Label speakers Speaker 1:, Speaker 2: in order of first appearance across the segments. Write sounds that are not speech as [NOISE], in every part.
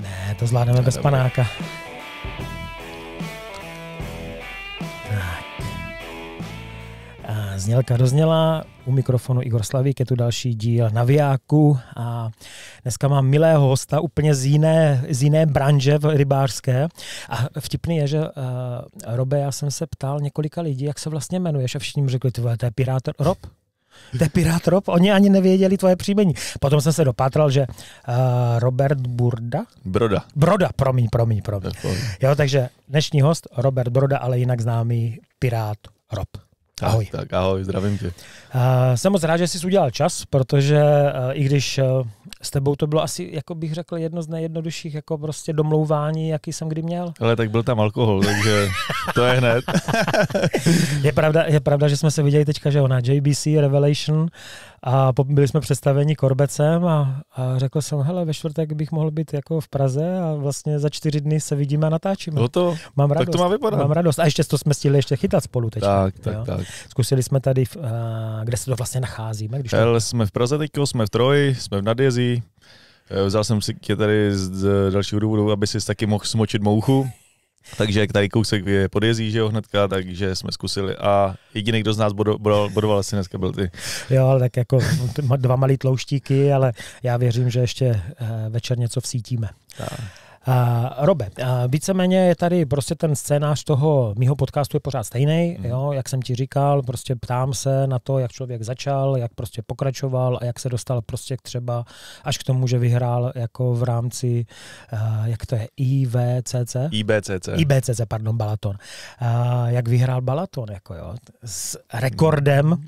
Speaker 1: Ne, to zvládneme bez dobře. panáka. Tak. A znělka dozněla, u mikrofonu Igor Slavík, je tu další díl na Viáku a dneska mám milého hosta úplně z jiné, z jiné branže v rybářské a vtipný je, že uh, Robe, já jsem se ptal několika lidí, jak se vlastně jmenuješ a všichni mi řekli, ty to je pirát Rob. To je Pirát Rob? Oni ani nevěděli tvoje příjmení. Potom jsem se dopátral, že uh, Robert Burda? Broda. Broda, promiň, promiň, promiň. Jo, takže dnešní host Robert Broda, ale jinak známý Pirát Rob. Ahoj.
Speaker 2: Tak, tak ahoj, zdravím tě. Uh,
Speaker 1: jsem moc rád, že jsi udělal čas, protože uh, i když uh, s tebou to bylo asi, jako bych řekl, jedno z nejjednodušších jako prostě domlouvání, jaký jsem kdy měl.
Speaker 2: Ale tak byl tam alkohol, takže [LAUGHS] to je hned.
Speaker 1: je, pravda, je pravda, že jsme se viděli teďka, že ona JBC Revelation a byli jsme představeni Korbecem a, a řekl jsem, hele, ve čtvrtek bych mohl být jako v Praze a vlastně za čtyři dny se vidíme a natáčíme. No to, mám radost, tak to má vypadat. Mám radost. A ještě to jsme stihli ještě chytat spolu teď. Tak, tak, jo? tak. Zkusili jsme tady, v, a, kde se to vlastně nacházíme. Když
Speaker 2: Hele, jsme v Praze teď, jsme v Troji, jsme v Nadjezí. E, vzal jsem si tě tady z dalšího důvodu, aby si taky mohl smočit mouchu. Takže jak tady kousek podjezí, že jo, hnedka, takže jsme zkusili. A jediný, kdo z nás bodo, bodo, bodoval asi dneska byl ty.
Speaker 1: Jo, ale tak jako [LAUGHS] dva malý tlouštíky, ale já věřím, že ještě eh, večer něco vsítíme. Tak. Uh, eh, Robe, uh, eh, víceméně je tady prostě ten scénář toho mýho podcastu je pořád stejný, mm. jo, jak jsem ti říkal, prostě ptám se na to, jak člověk začal, jak prostě pokračoval a jak se dostal prostě třeba až k tomu, že vyhrál jako v rámci, uh, jak to je, IVCC? IBCC. IBCC, pardon, Balaton. Uh, jak vyhrál Balaton, jako jo, s rekordem, mm.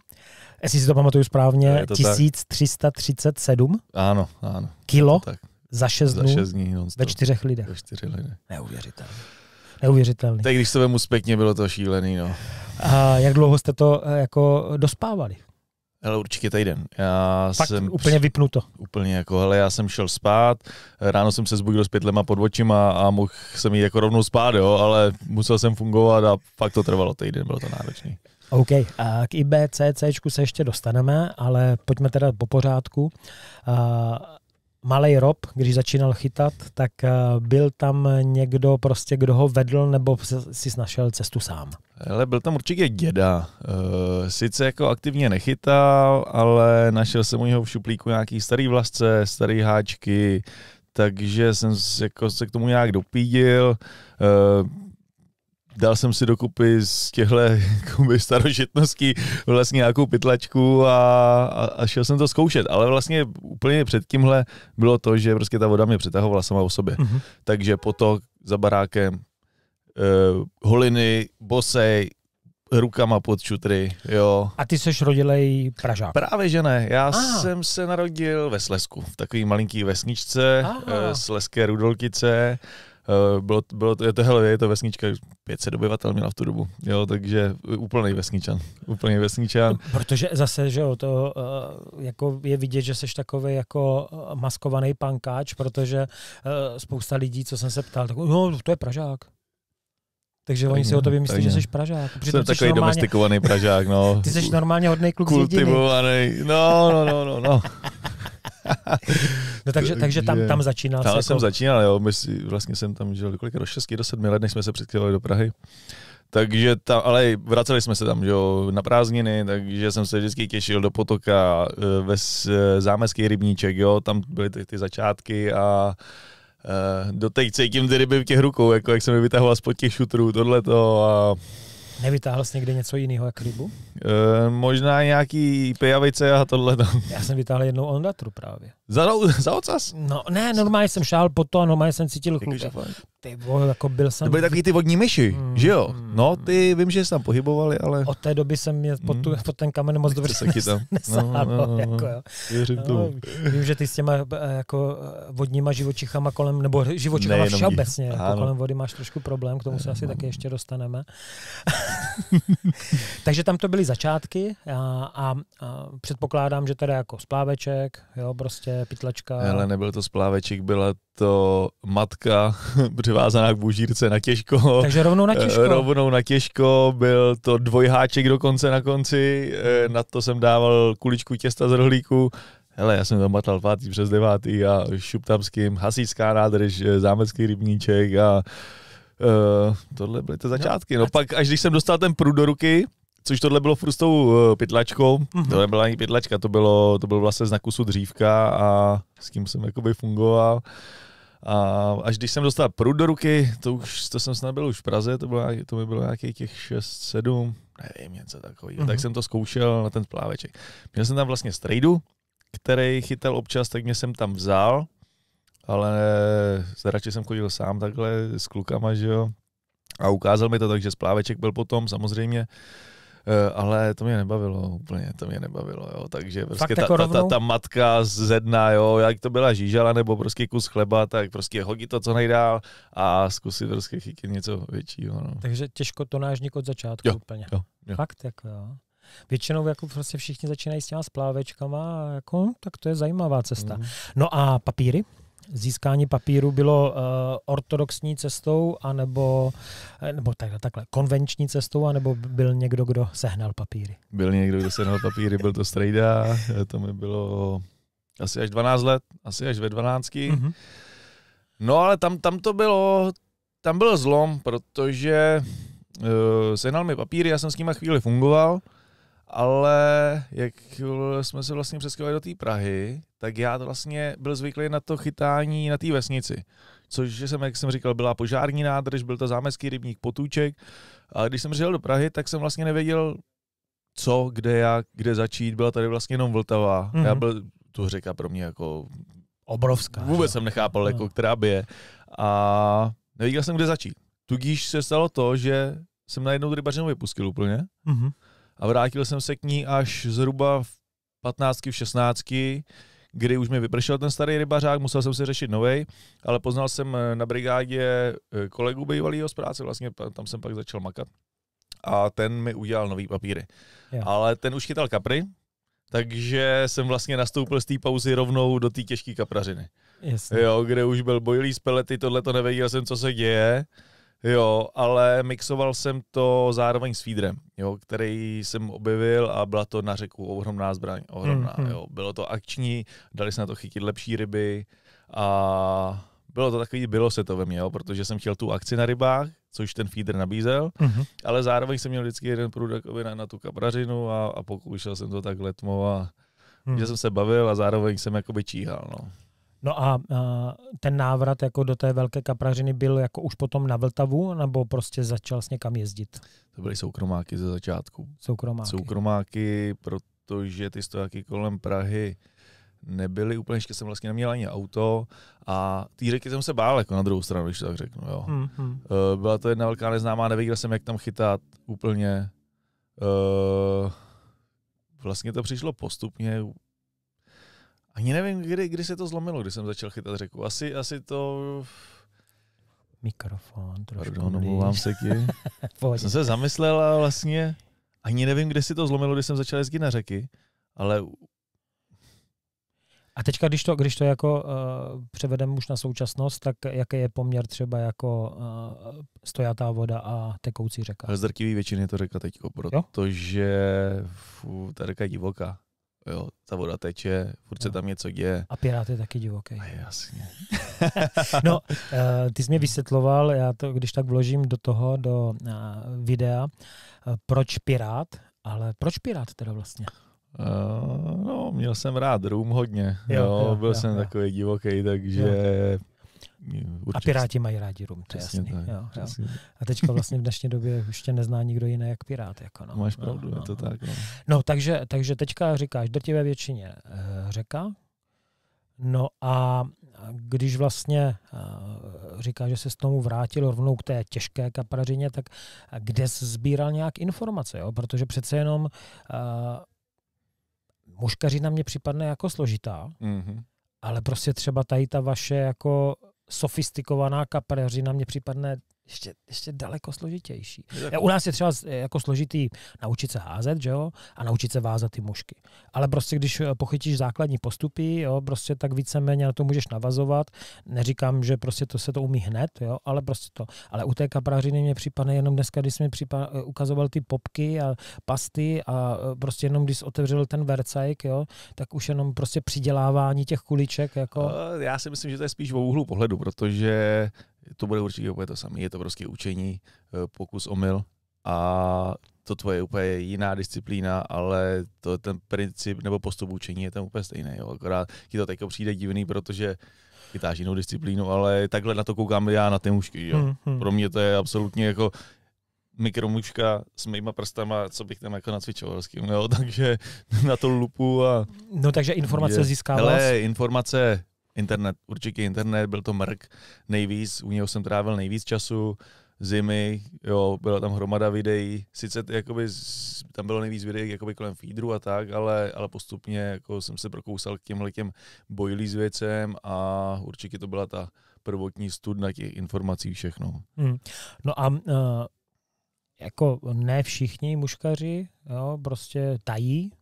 Speaker 1: jestli si to pamatuju správně, je to 1337 tak. Ano, ano. kilo. tak za šest dnů? Za šest dní Ve čtyřech lidech. Ve čtyřech lidech.
Speaker 2: Neuvěřitelné. Neuvěřitelný. Tak když to vemu zpětně, bylo to šílený. No.
Speaker 1: A jak dlouho jste to eh, jako dospávali?
Speaker 2: Ale určitě týden. Já Fakt jsem úplně vypnuto. Úplně jako, hele, já jsem šel spát, ráno jsem se zbudil s pětlema pod očima a mohl jsem jít jako rovnou spát, jo, ale musel jsem fungovat a fakt to trvalo týden, bylo to náročný.
Speaker 1: OK, a k IBCC se ještě dostaneme, ale pojďme teda po pořádku. A malý Rob, když začínal chytat, tak eh, byl tam někdo prostě, kdo ho vedl, nebo si našel cestu sám?
Speaker 2: Ale byl tam určitě děda. Eh, sice jako aktivně nechytal, ale našel jsem u něho v šuplíku nějaký starý vlasce, starý háčky, takže jsem jako se k tomu nějak dopídil. Eh, dal jsem si dokupy z těchto [LAUGHS] starožitností vlastně nějakou pytlačku a, a, a šel jsem to zkoušet. Ale vlastně úplně před tímhle bylo to, že prostě ta voda mě přitahovala sama o sobě. Mm-hmm. Takže potok za barákem, uh, holiny, bosej, rukama pod čutry, jo.
Speaker 1: A ty jsi rodilej Pražák? Právě, že
Speaker 2: ne. Já Aha. jsem se narodil ve Slesku, v takové malinký vesničce, uh, Sleské Rudolkice Eh, bylo, bylo to, je to, hele, je to vesnička, 500 obyvatel měla v tu dobu, jo, takže eh, úplný vesničan, úplný vesničan.
Speaker 1: Protože zase, že jo, to eh, jako je vidět, že jsi takový jako maskovaný pankáč, protože spousta lidí, co jsem se ptal, tak, no, to je Pražák. Takže oni si o tobě mm, myslí, že jsi Pražák. jsem takový normálně, domestikovaný
Speaker 2: Pražák, no. [LAUGHS] Ty jsi normálně hodný kluk Kultivovaný, no, no, no, no, no. [LAUGHS] [LAUGHS] no takže, takže tam, tam začínal. Tam jsem jako- začínal, jo. My si, vlastně jsem tam žil kolik, do 6, do 7 let, než jsme se přestěhovali do Prahy. Takže tam, ale vraceli jsme se tam, jo, na prázdniny, takže jsem se vždycky těšil do potoka, eh, ve eh, zámecký rybníček, jo, tam byly ty, ty začátky a eh, do teď cítím ty ryby v těch rukou, jako jak jsem je vytahoval spod těch šutrů, tohleto a
Speaker 1: Nevytáhl jsi někdy něco jiného jak rybu?
Speaker 2: E, možná nějaký pejavice a tohle. Já jsem vytáhl jednou ondatru právě. Za, za ocas?
Speaker 1: No ne, normálně jsem šál po to a normálně jsem cítil chlup. Ty vole, jako byl jsem... To byly takový
Speaker 2: ty vodní myši, mm, že jo? No, mm. ty vím, že jsi tam pohybovali, ale... Od té
Speaker 1: doby jsem mě pod, tu, mm. pod ten kamen moc dobře nes, [LAUGHS] nesáhl. No no, no, no, jako, Věřím no, tomu. Vím, že ty s těma eh, jako eh, vodníma živočichama kolem, nebo živočichama všeobecně, jako kolem vody máš trošku problém, k tomu se asi taky ještě dostaneme. [LAUGHS] Takže tam to byly začátky a, a, a předpokládám, že teda jako spláveček, jo, prostě pytlačka. Ale
Speaker 2: nebyl to spláveček, byla to matka [LAUGHS] přivázaná k bužírce na těžko. Takže rovnou na eh, těžko. Rovnou na těžko, byl to dvojháček dokonce na konci, eh, na to jsem dával kuličku těsta z rohlíku, Hele, já jsem tam matal pátý přes devátý a šup tam s kým, hasícká nádrž, eh, zámecký rybníček a Eh, tohle byly ty začátky. No, no pak, až když jsem dostal ten prud do ruky, což tohle bylo furt s tou uh, pytlačkou, mm-hmm. to nebyla ani pytlačka, to bylo, to bylo vlastně z nakusu dřívka a s kým jsem jakoby fungoval. A až když jsem dostal prud do ruky, to už, to jsem snad byl už v Praze, to, bylo, to mi bylo nějakých těch 6, 7, nevím, něco takového. Mm-hmm. Tak mhm. jsem to zkoušel na ten pláveček. Měl jsem tam vlastně strejdu, který chytal občas, tak mě jsem tam vzal ale radši jsem chodil sám takhle s klukama, že jo. A ukázal mi to tak, že spláveček byl potom samozřejmě, eh, ale to mě nebavilo úplně, to mě nebavilo, jo. Takže prostě ta, jako ta, ta, ta, matka ze dna, jo, jak to byla žížala nebo prostě kus chleba, tak prostě hodí to co nejdál a zkusit prostě chytit něco většího, no.
Speaker 1: Takže těžko to nážník od začátku jo, úplně. Jo, jo. Fakt jako, jo. Většinou jako prostě všichni začínají s těma splávečkama, jako, tak to je zajímavá cesta. Mm. No a papíry? získání papíru bylo uh, ortodoxní cestou, anebo, eh, nebo takhle, takhle, konvenční cestou, anebo byl někdo, kdo sehnal papíry?
Speaker 2: Byl někdo, kdo sehnal papíry, byl to strejda, eh, to mi bylo asi až 12 let, asi až ve 12. Mm-hmm. No ale tam, tam to bylo, tam byl zlom, protože uh, sehnal mi papíry, já jsem s nimi chvíli fungoval, ale jak jsme se vlastně přeskovali do té Prahy, tak já to vlastně byl zvyklý na to chytání na té vesnici. Což, že jsem, jak jsem říkal, byla požární nádrž, byl to zámecký rybník Potůček. A když jsem přijel do Prahy, tak jsem vlastně nevěděl, co, kde jak, kde začít. Byla tady vlastně jenom Vltava. Mm-hmm. Já mhm. byl, tu řeka pro mě jako... Obrovská. Vůbec že? jsem nechápal, jako, no. která by je. A nevěděl jsem, kde začít. Tudíž se stalo to, že jsem najednou rybařinu vypustil úplně. Mm-hmm a vrátil jsem se k ní až zhruba v 15, v 16, kdy už mi vypršel ten starý rybařák, musel jsem si řešit novej, ale poznal jsem eh, na brigádě eh, kolegu bývalého z práce, vlastně tam jsem pak začal makat a ten mi udělal nový papíry. Yeah. Ale ten už chytal kapry, takže jsem vlastně nastoupil z té pauzy rovnou do té těžké kaprařiny. Jasně. Jo, kde už byl bojlý z pelety, tohle to nevěděl jsem, co se děje. Jo, ale mixoval jsem to zároveň s feedrem, jo, který jsem objevil a byla to na řeku ohromná zbraň, ohromná, mm-hmm. jo. Bylo to akční, dali se na to chytit lepší ryby a bylo to takový, bylo se to ve mně, jo, protože jsem chtěl tu akci na rybách, což ten feeder nabízel, mm-hmm. ale zároveň jsem měl vždycky jeden průd na, na tu kaprařinu a, a pokoušel jsem to tak letmo a mm. že jsem se bavil a zároveň jsem jakoby číhal, no.
Speaker 1: No a ten návrat jako do té velké kaprařiny byl jako už potom na Vltavu, nebo prostě začal s někam jezdit?
Speaker 2: To byly soukromáky ze začátku. Soukromáky. Soukromáky, protože ty stojáky kolem Prahy nebyly úplně, ještě jsem vlastně neměl ani auto a ty řeky jsem se bál, jako na druhou stranu, když to tak řeknu. Jo. Mm, hmm, hmm. Eh, Byla to jedna velká neznámá, nevěděl jsem, jak tam chytat úplně. Eh, vlastně to přišlo postupně, ani nevím, kdy, kdy se to zlomilo, když jsem začal chytat řeku. Asi, asi to...
Speaker 1: Mikrofon trošku. Pardon, omlouvám se ti.
Speaker 2: [LAUGHS] jsem se zamyslel a vlastně ani nevím, kde si to zlomilo, když jsem začal jezdit na řeky, ale
Speaker 1: a teďka, když to, když to jako uh, převedeme už na současnost, tak jaký je poměr třeba jako uh, stojatá voda a tekoucí řeka? Z
Speaker 2: drtivý většiny je to řeka teď, protože jo? ta řeka je divoká. Jo, ta voda teče, furt se no. tam něco děje.
Speaker 1: A Pirát je taky divoký. A jasně. [LAUGHS] no, eh, ty jsi mě hmm. vysvětloval, já to když tak vložím do toho, do eh, videa, eh, proč Pirát, ale proč Pirát teda vlastně?
Speaker 2: Uh, no, měl jsem rád rum hodně. Jo, jo, jo, byl jo, jsem jo. takový divoký, takže jo. Určitě. A Piráti mají rádi rum, to je jasný. Tak, jo, jo.
Speaker 1: A teďka vlastně v dnešní době už nezná nikdo jiný jak Pirát. Jako no. Máš no, pravdu, no, je to no. tak. No, no takže, takže teďka říkáš drtivé většině eh, řeka, No a když vlastně eh, říká, že se s tomu vrátil rovnou k té těžké kaprařině, tak kde jsi sbíral nějak informace, jo? protože přece jenom uh, eh, muškařina mě připadne jako složitá, mm-hmm. ale prostě třeba tady ta vaše jako sofistikovaná kaprařina mě připadne ještě, ještě daleko složitější. U nás je třeba eh, jako složitý naučit se házet, že jo, a naučit se vázat ty mušky. Ale prostě když eh, pochytíš základní postupy, jo, prostě tak víceméně na to můžeš navazovat. Neříkám, že prostě to se to umí hned, jo, ale prostě to. Ale u té kaprařiny mě připadne jenom dneska, když jsi mi připad... Eh, ukazoval ty popky a pasty a prostě jenom když otevřel ten vercajk, jo, tak už jenom prostě přidělávání těch kuliček. Jako...
Speaker 2: Já si myslím, že to je spíš o úhlu pohledu, protože to bude určitě úplně to samé. Je to prostě učení, eh, pokus, omyl a to tvoje je úplně jiná disciplína, ale to ten princip nebo postup učení je tam úplně stejný. Jo. Akorát ti to teď přijde divný, protože chytáš jinou disciplínu, ale takhle na to koukám já na ty mušky. Jo. Hmm, hmm. Pro mě to je absolutně jako mikromuška s mýma prstama, co bych tam jako nacvičoval s kým, jo, [LAUGHS] takže na to lupu a...
Speaker 1: No takže informace získáváš? hele Ale
Speaker 2: informace internet, určitě internet, byl to mrk nejvíc, u něho jsem trávil nejvíc času, zimy, jo, byla tam hromada videí, sice jakoby, tam bylo nejvíc videí jakoby kolem feedru a tak, ale, ale postupně jako jsem se prokousal k těmhle těm s věcem a určitě to byla ta prvotní studna těch informací všechno.
Speaker 1: Hmm. No a uh, jako ne všichni muškaři, jo, prostě tají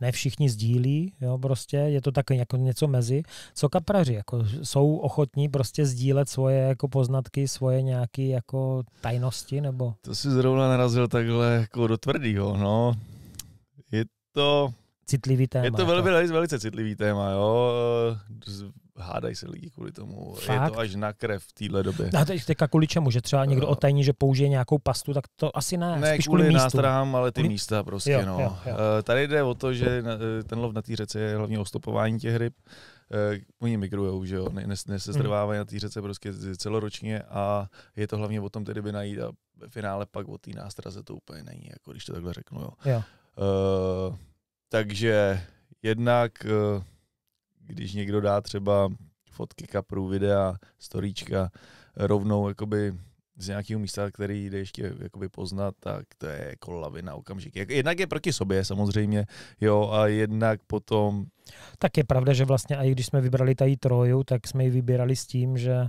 Speaker 1: ne všichni sdílí, jo, prostě je to taky jako něco mezi, co kapraři, jako jsou ochotní prostě sdílet svoje jako poznatky, svoje nějaké jako tajnosti, nebo?
Speaker 2: To si zrovna narazil takhle jako do tvrdýho, no. Je to... Citlivý téma. Je to jako. velmi, velice citlivý téma, jo hádají se lidi kvůli tomu. Fakt? Je to až na krev v téhle době. No a
Speaker 1: teď teďka kvůli čemu? Že třeba někdo otajní, že použije nějakou pastu, tak to asi ne. Ne Spíš kvůli, kvůli
Speaker 2: nástrahám, ale ty kvůli... místa prostě. Jo, no. jo, jo. Eh, tady jde o to, že eh, ten lov na té řece je hlavně o stopování těch ryb. Eh, oni migrujou, že jo, nesezrvávají ne, na té řece prostě celoročně a je to hlavně o tom tedy by najít a ve finále pak o té nástraze to úplně není, jako když to takhle řeknu. Jo. Jo. Uh, takže jednak uh, když někdo dá třeba fotky kaprů, videa, storíčka rovnou jakoby z nějakého místa, který jde ještě jakoby poznat, tak to je jako lavina okamžik. Jednak je proti sobě samozřejmě, jo, a jednak potom...
Speaker 1: Tak je pravda, že vlastně i když jsme vybrali tady troju, tak jsme ji vybírali s tím, že eh,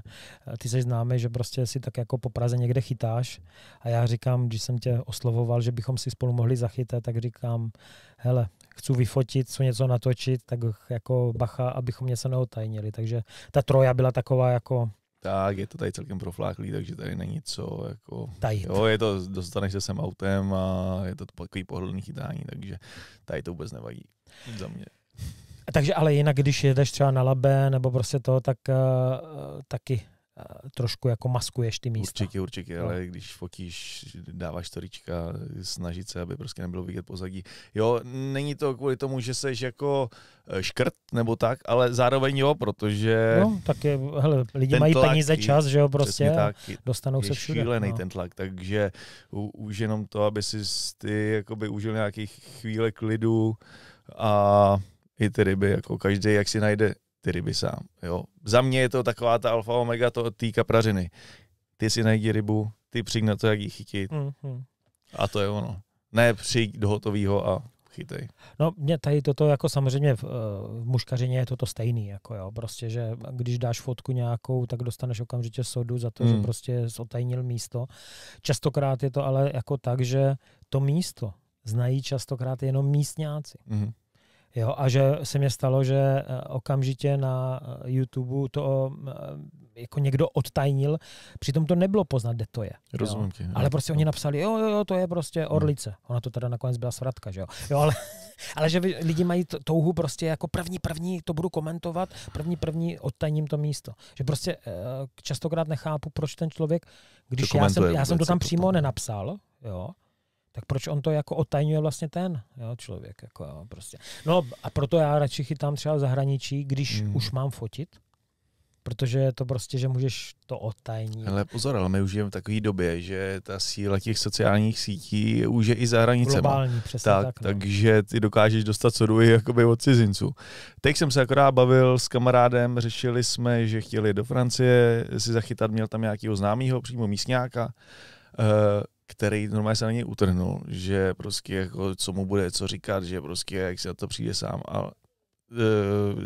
Speaker 1: ty se známe, že prostě si tak jako po Praze někde chytáš a já říkám, když jsem tě oslovoval, že bychom si spolu mohli zachytat, tak říkám, hele, chci vyfotit, chci něco natočit, tak jako bacha, abychom něco neotajnili. Takže ta troja byla taková jako
Speaker 2: tak, je to tady celkem profláklý, takže tady není co, jako, Tajit. jo, je to, dostaneš se sem autem a je to takový pohodlný chytání, takže tady to vůbec nevadí za mě.
Speaker 1: Takže ale jinak, když jedeš třeba na labe nebo prostě to, tak uh, taky
Speaker 2: Eh, trošku jako maskuješ ty místa. Určitě, určitě, no. ale když fotíš, dáváš storička, snažit se, aby prostě nebylo vidět pozadí. Jo, není to kvůli tomu, že seš jako eh, škrt nebo tak, ale zároveň jo, protože... No,
Speaker 1: tak je, hele, lidi mají peníze, i, čas, že jo, prostě tak, dostanou je se všude. šílený no. ten
Speaker 2: tlak, takže u, už jenom to, aby si ty jakoby užil nějakých chvíle klidu a i ty ryby, jako každý, jak si najde ty ryby sám. Jo. Za mě je to taková ta alfa omega to té kaprařiny. Ty si najdi rybu, ty přijď na to, jak ji chytit. Mm-hmm. A to je ono. Ne přijď do hotového a chytej.
Speaker 1: No mě tady toto jako samozřejmě v, eh, v muškařině je toto stejný, jako jo, prostě, že když dáš fotku nějakou, tak dostaneš okamžitě sodu za to, mm. že hmm. prostě zotajnil místo. Častokrát je to ale jako tak, že to místo znají častokrát jenom místňáci. Mm. Jo, a že se mě stalo, že eh, okamžitě na eh, YouTube to eh, jako někdo odtajnil, přitom to nebylo poznat, kde to je.
Speaker 2: Rozumím tě, Ale
Speaker 1: prostě oni napsali, jo, jo, jo, to je prostě hmm. Orlice. Hmm. Ona to teda nakonec byla svratka, že jo. jo ale, [LAUGHS] ale že lidi mají touhu prostě jako první, první to budu komentovat, první, první odtajním to místo. Že prostě častokrát nechápu, proč ten člověk, když já jsem, já jsem to tam jako přímo nenapsal, jo, tak proč on to jako otajňuje vlastně ten jo, člověk? Jako, jo, prostě. No a proto já radši chytám třeba v zahraničí, když hmm. už mám fotit, protože je to prostě, že můžeš to otajnit.
Speaker 2: Ale pozor, ale my už žijeme v takové době, že ta síla těch sociálních sítí už je i za hranicemi. Globální, přesně tak. tak no. Takže ty dokážeš dostat soduji jakoby od cizinců. Teď jsem se akorát bavil s kamarádem, řešili jsme, že chtěli do Francie si zachytat, měl tam nějakého známého, přímo místňáka. Uh, který normálně se na něj utrhnul, že prostě jako co mu bude, co říkat, že prostě jak se na to přijde sám. A uh,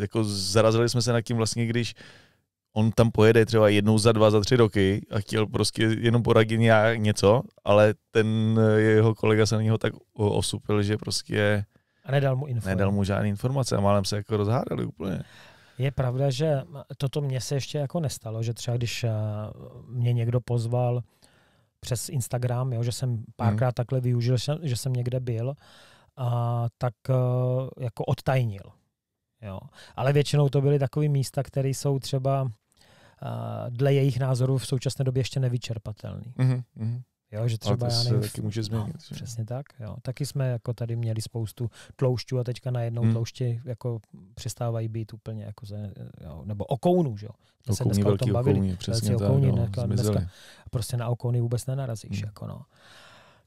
Speaker 2: jako zarazili jsme se nad tím vlastně, když on tam pojede třeba jednou za dva, za tři roky a chtěl prostě jenom poradit něco, ale ten jeho kolega se na něho tak osupil, že prostě a nedal mu informace. Nedal mu žádné informace a málem se jako rozhádali úplně.
Speaker 1: Je pravda, že toto mně se ještě jako nestalo, že třeba když eh, mě někdo pozval přes Instagram, jo, že jsem párkrát hmm. takhle využil, že jsem někde byl, a, tak eh, jako odtajnil. Jo. Ale většinou to byly takové místa, které jsou třeba eh, dle jejich názorů v současné době ještě nevyčerpatelný. Mm-hmm. Jo, že třeba Ale to se já taky může no, změnit. No, přesně tak. Jo. Taky jsme jako tady měli spoustu tloušťů a teďka najednou hmm. tloušti jako přestávají být úplně jako ze, jo, nebo okounů, že jo. Okouní, se dneska o tom bavili. Okouní, přesně velcí okouní, tak, no, jako dneska, prostě na okouny vůbec nenarazíš. Hmm. Jako no.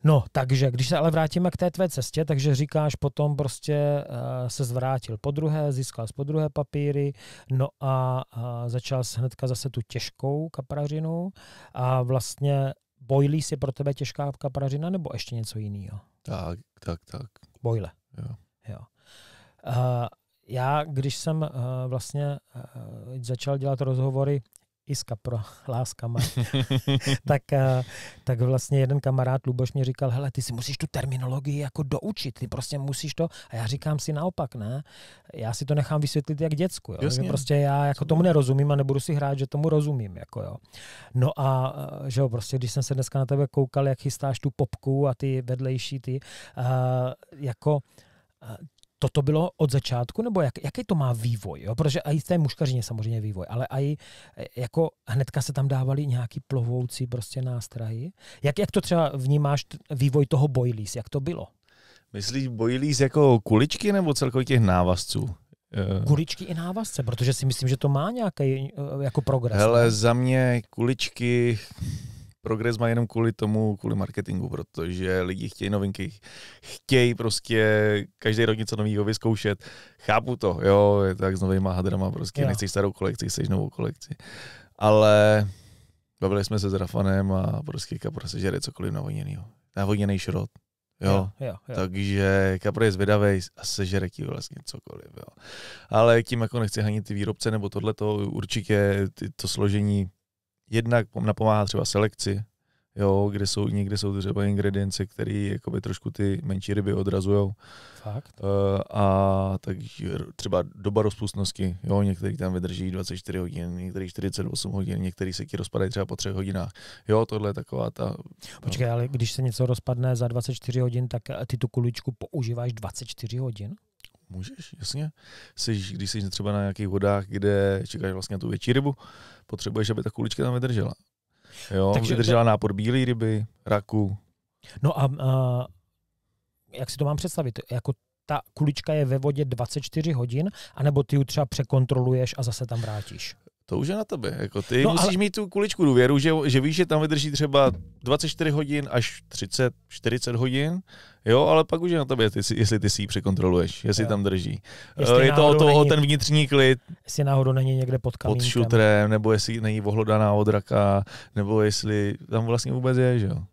Speaker 1: No, takže když se ale vrátíme k té tvé cestě, takže říkáš potom prostě uh, se zvrátil po druhé, získal z po druhé papíry, no a uh, začal se hnedka zase tu těžkou kaprařinu a vlastně Bojlí si pro tebe těžká kaprařina nebo ještě něco jiného? Tak, tak, tak. Bojle. Jo. jo. Uh, já, když jsem uh, vlastně uh, začal dělat rozhovory Iska pro láska láskama, [LAUGHS] tak, eh, tak vlastně jeden kamarád Luboš mě říkal, hele, ty si musíš tu terminologii jako doučit, ty prostě musíš to, a já říkám si naopak, ne, já si to nechám vysvětlit jak děcku, jo? Jasně. že prostě já jako tomu nerozumím a nebudu si hrát, že tomu rozumím, jako jo. No a, eh, že jo, prostě když jsem se dneska na tebe koukal, jak chystáš tu popku a ty vedlejší ty, uh, jako toto bylo od začátku, nebo jak, jaký to má vývoj? Jo? Protože i v té muškařině samozřejmě vývoj, ale i e, jako hnedka se tam dávali nějaký plovoucí prostě nástrahy. Jak, jak to třeba vnímáš vývoj toho boilies, jak to bylo?
Speaker 2: Myslíš boilies jako kuličky nebo celkově těch návazců? E,
Speaker 1: kuličky i návazce, protože si myslím, že to má nějaký e, jako progres. Hele, ne?
Speaker 2: za mě kuličky progres má jenom kvůli tomu, kvůli marketingu, protože lidi chtějí novinky, chtějí prostě každý rok něco nového vyzkoušet. Chápu to, jo, je to tak s novýma hadrama, prostě jo. nechceš starou kolekci, chceš novou kolekci. Ale bavili jsme se s Rafanem a prostě kapra se žere cokoliv navoněnýho. Navoněný šrot. Jo, jo, jo, jo. takže kapra je zvědavý a sežere ti vlastně cokoliv. Jo. Ale tím jako nechci hanit ty výrobce nebo tohle, to určitě to složení jednak napomáhá třeba selekci, jo, kde jsou, někde jsou třeba ingredience, které jakoby trošku ty menší ryby odrazují. Fakt? Uh, a tak třeba doba rozpustnosti, jo, některý tam vydrží 24 hodin, některý 48 hodin, některý se ti rozpadají třeba po třech hodinách. Jo, tohle je taková ta... Počkej,
Speaker 1: ale když se něco rozpadne za 24 hodin, tak ty tu kuličku používáš 24 hodin? Můžeš, jasně.
Speaker 2: Jsi, když jsi třeba na nějakých vodách, kde čekáš vlastně tu větší rybu, potřebuješ, aby ta kulička tam vydržela. Jo, Takže vydržela to... nápor bílé ryby, raku.
Speaker 1: No a uh, jak si to mám představit? Jako ta kulička je ve vodě 24 hodin, anebo ty ji třeba překontroluješ a zase tam vrátíš?
Speaker 2: to už je na tebe. Jako ty no, musíš ale... mít tu kuličku důvěru, že, že víš, že tam vydrží třeba 24 hodin až 30, 40 hodin, jo, ale pak už je na tebe, ty, jestli ty si ji překontroluješ, jestli jo. tam drží. Jestli eh, je to o, to není, o ten vnitřní klid.
Speaker 1: Jestli náhodou není někde
Speaker 2: pod kamínkem. Pod šutrem, nebo jestli není ohlodaná od raka, nebo jestli tam vlastně vůbec je, že jo.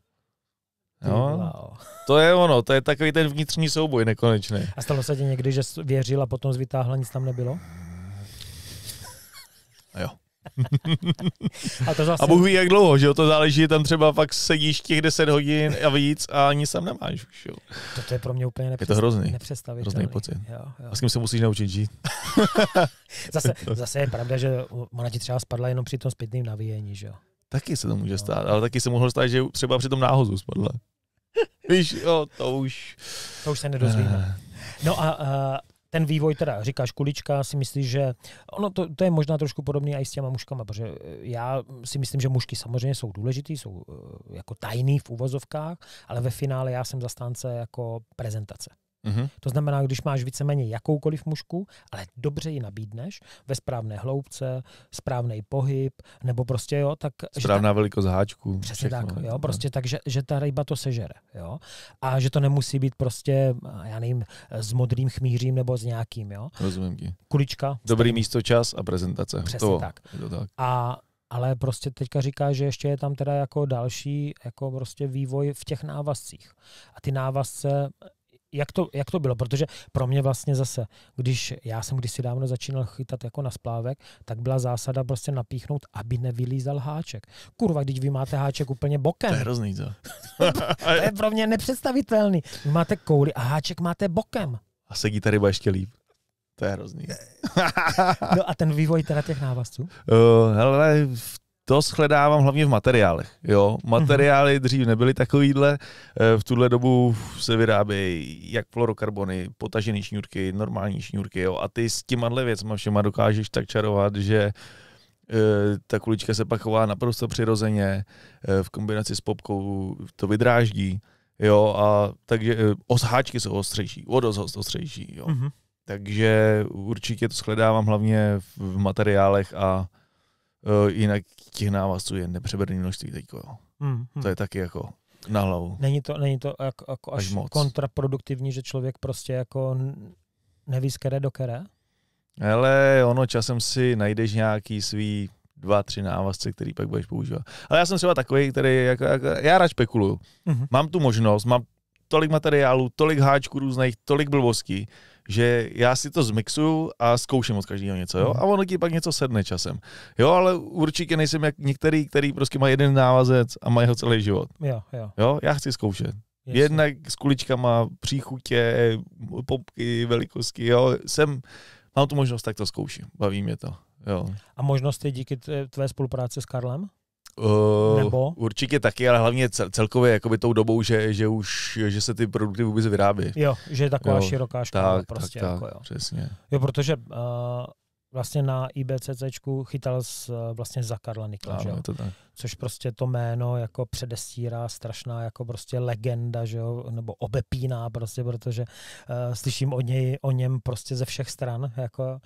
Speaker 2: No, to je ono, to je takový ten vnitřní souboj nekonečný.
Speaker 1: A stalo se ti někdy, že věřil a potom zvytáhla, nic tam nebylo? Jo. [LAUGHS]
Speaker 3: a, to zase...
Speaker 2: a Bůh ví, jak dlouho, že jo? To záleží, tam třeba fakt sedíš těch 10 hodin a víc a ani sam nemáš už, jo. To je pro mě úplně nepřestav... Je to hrozný. Hrozný pocit. Jo, jo. A s kým se musíš naučit žít? [LAUGHS] zase, [LAUGHS] zase
Speaker 1: je pravda, že ona ti třeba spadla jenom při tom zpětném navíjení, že jo.
Speaker 2: Taky se to může no. stát, ale taky se mohlo stát, že třeba při tom náhozu spadla. Víš, jo, to už... To už se nedozvíme. Eh.
Speaker 1: No a, a eh, ten vývoj teda, říkáš kulička, si myslíš, že ono to, to je možná trošku podobné i s těma mužkama, protože eh, já si myslím, že mužky samozřejmě jsou důležitý, jsou eh, jako tajný v úvozovkách, ale ve finále já jsem zastánce jako prezentace. Mm-hmm. To znamená, když máš víceméně jakoukoliv mušku, ale dobře ji nabídneš ve správné hloubce, správný pohyb, nebo prostě jo, tak... Správná ta, velikost háčku. Přesně všechno, tak, jo, no. prostě tak, že, že ta ryba to sežere, jo. A že to nemusí být prostě, já nevím, s modrým chmířím nebo s nějakým, jo. Rozumím ti. Kulička. Dobrý
Speaker 2: stejný. místo, čas a prezentace. Přesně to, tak. Je to tak.
Speaker 1: A ale prostě teďka říká, že ještě je tam teda jako další jako prostě vývoj v těch návazcích. A ty návazce jak to, jak to bylo, protože pro mě vlastně zase, když já jsem kdysi dávno začínal chytat jako na splávek, tak byla zásada prostě napíchnout, aby nevylízal háček. Kurva, když vy máte háček úplně bokem. To je hrozný, to. [LAUGHS] to je pro mě nepředstavitelný. Vy máte kouli a háček máte bokem.
Speaker 2: A sedí tady ryba ještě líp. To je hrozný.
Speaker 1: no a ten vývoj teda těch návazců?
Speaker 2: Uh, hele, v to shledávám hlavně v materiálech. Jo? Materiály mhm. dřív nebyly takovýhle, eh, v tuhle dobu se vyrábějí jak fluorokarbony, potažené šňůrky, normální šňůrky jo? a ty s těma věcma všema dokážeš tak čarovat, že eh, ta kulička se pak chová naprosto přirozeně, eh, v kombinaci s popkou to vydráždí, jo, a takže osháčky jsou ostřejší, vodost ostřejší, jo. Mm-hmm. Takže určitě to shledávám hlavně v materiálech a uh, jinak těch návazů je nepřeberný množství teď. Hmm, hmm. To hmm. je taky jako na hlavu.
Speaker 1: Není to, není to jako, jako až, až moc. kontraproduktivní, že člověk prostě jako neví z kere do kere?
Speaker 2: Ale ono časem si najdeš nějaký svý dva, tři návazce, který pak budeš používat. Ale já jsem třeba takový, který jako, jako já rád špekuluju. Mm-hmm. Mám tu možnost, mám tolik materiálu, tolik háčků různých, tolik blbostí, že já si to zmixuju a zkouším od každého něco, jo? Hmm. A ono ti pak něco sedne časem. Jo, ale určitě nejsem jak některý, který prostě má jeden návazec a mají ho celý život. Jo, jo. jo? já chci zkoušet. Jasně. Jednak s kuličkama, příchutě, popky, velikosti, jo. Jsem, mám tu možnost, tak to zkouším. Baví mě to. Jo.
Speaker 1: A možnost je díky tvé spolupráci s Karlem?
Speaker 2: Uh, Nebo? Určitě taky, ale hlavně celkově jakoby tou dobou, že, že už že se ty produkty vůbec vyrábí. Jo, že je taková jo, široká škála tak, prostě. Tak, jako, jo. přesně.
Speaker 1: Jo, protože uh, vlastně na IBCC chytal z, eh, vlastně za Karla Nikla, ano, že jo? To tak. což prostě to jméno jako předestírá strašná jako prostě legenda, že jo? nebo obepíná prostě, protože uh, slyším o něj, o něm prostě ze všech stran jako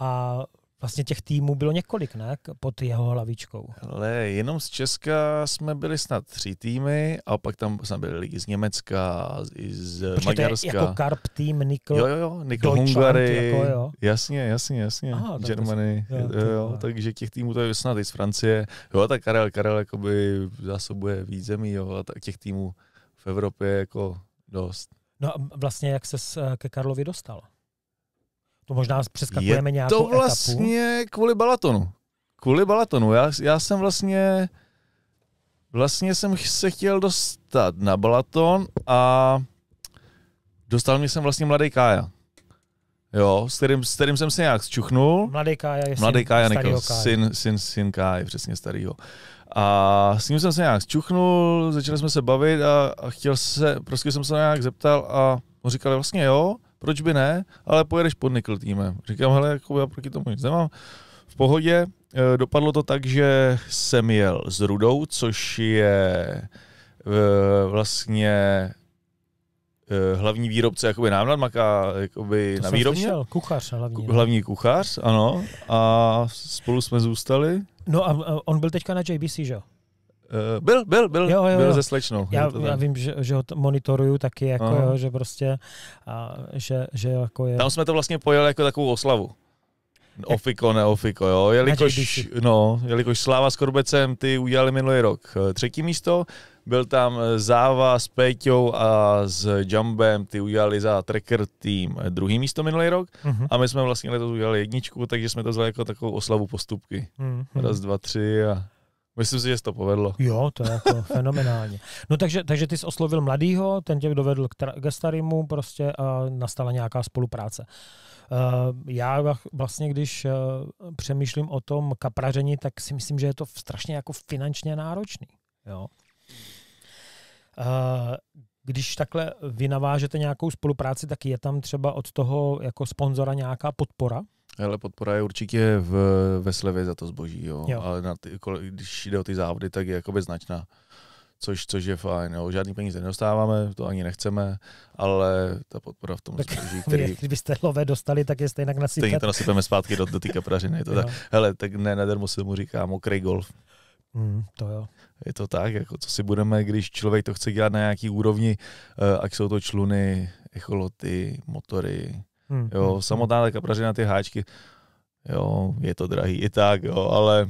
Speaker 1: a Vlastně těch týmů bylo několik, ne? Pod jeho hlavičkou.
Speaker 2: Ale jenom z Česka jsme byli snad tři týmy a pak tam jsme byli lidi z Německa, i z Maďarska. To je jako
Speaker 1: Karp tým, Nikl, jo, jo, jo, Nikl Hungary. Jako, jo.
Speaker 2: Jasně, jasně, jasně. Aha, Germany. Jo, jo, jo, takže těch týmů to je snad i z Francie. Jo, tak Karel, Karel jakoby zásobuje víc zemí, jo, a tak těch týmů v Evropě jako dost.
Speaker 1: No a vlastně jak se eh, ke Karlovi dostal? To možná přeskakujeme je nějakou to
Speaker 2: vlastně etapu. kvůli Balatonu. Kvůli Balatonu. Já, já jsem vlastně... Vlastně jsem se chtěl dostat na Balaton a dostal mě jsem vlastně mladý Kája. Jo, s kterým, s kterým jsem se nějak zčuchnul. Mladý Kája je Mladý syn Kája, Nikol, syn, syn, syn Kája, přesně starýho. A s ním jsem se nějak zčuchnul, začali jsme se bavit a, a chtěl se, prostě jsem se nějak zeptal a on říkal, vlastně jo, proč by ne, ale pojedeš pod Nikl týmem. Říkám, hele, jako já proti tomu nic nemám. V pohodě, eh, dopadlo to tak, že jsem jel s Rudou, což je eh, vlastně eh, hlavní výrobce jakoby návnad maká jakoby to na výrobně. Slyšel,
Speaker 1: kuchař hlavní.
Speaker 2: Hlavní kuchař, ano. A spolu jsme zůstali.
Speaker 1: No a on byl teďka na
Speaker 2: JBC, že jo? Uh, byl, byl, byl, jo, jo, byl jo. slečnou. Já, já vím,
Speaker 1: že, že ho monitoruju taky, jako, Aha. jo, že prostě, a, že, že jako je...
Speaker 2: Tam jsme to vlastně pojeli jako takovou oslavu. Ofiko, ne ofiko, jo, jelikož, no, jelikož Sláva s Korbecem ty udělali minulý rok eh, třetí místo, byl tam eh, Záva s Péťou a s Jumbem, ty udělali za Tracker Team druhý místo minulý rok uh-huh. a my jsme vlastně letos udělali jedničku, takže jsme to vzali jako takovou oslavu postupky. Uh-huh. Raz, dva, tři a Myslím si, že se to povedlo. Jo,
Speaker 1: to je jako [LAUGHS] fenomenálně. No takže, takže ty jsi oslovil mladýho, ten tě dovedl k, tra- k prostě a nastala nějaká spolupráce. Uh, já vlastně, když uh, přemýšlím o tom kapraření, tak si myslím, že je to strašně jako finančně náročný. Jo. Uh, když takhle vy navážete nějakou spolupráci, tak je tam třeba od toho jako sponzora nějaká podpora?
Speaker 2: Hele, podpora je určitě v, ve slevě za to zboží, jo. jo. Ale na ty, když jde o ty závody, tak je jakoby značná. Což, což je fajn, jo. Žádný peníze nedostáváme, to ani nechceme, ale ta podpora v tom tak, zboží, [LAUGHS] který...
Speaker 1: Kdybyste lové dostali, tak je stejně nasypat. Stejně to nasypeme
Speaker 2: zpátky do, do té kaprařiny. Je to jo. tak, hele, tak ne, nadarmo se mu říká mokrý golf. Mm, to jo. Je to tak, jako co si budeme, když člověk to chce dělat na nějaký úrovni, uh, ať jsou to čluny, echoloty, motory, Hmm. Jo, samotná ta kaprařina, ty háčky, jo, je to drahý i tak, jo, ale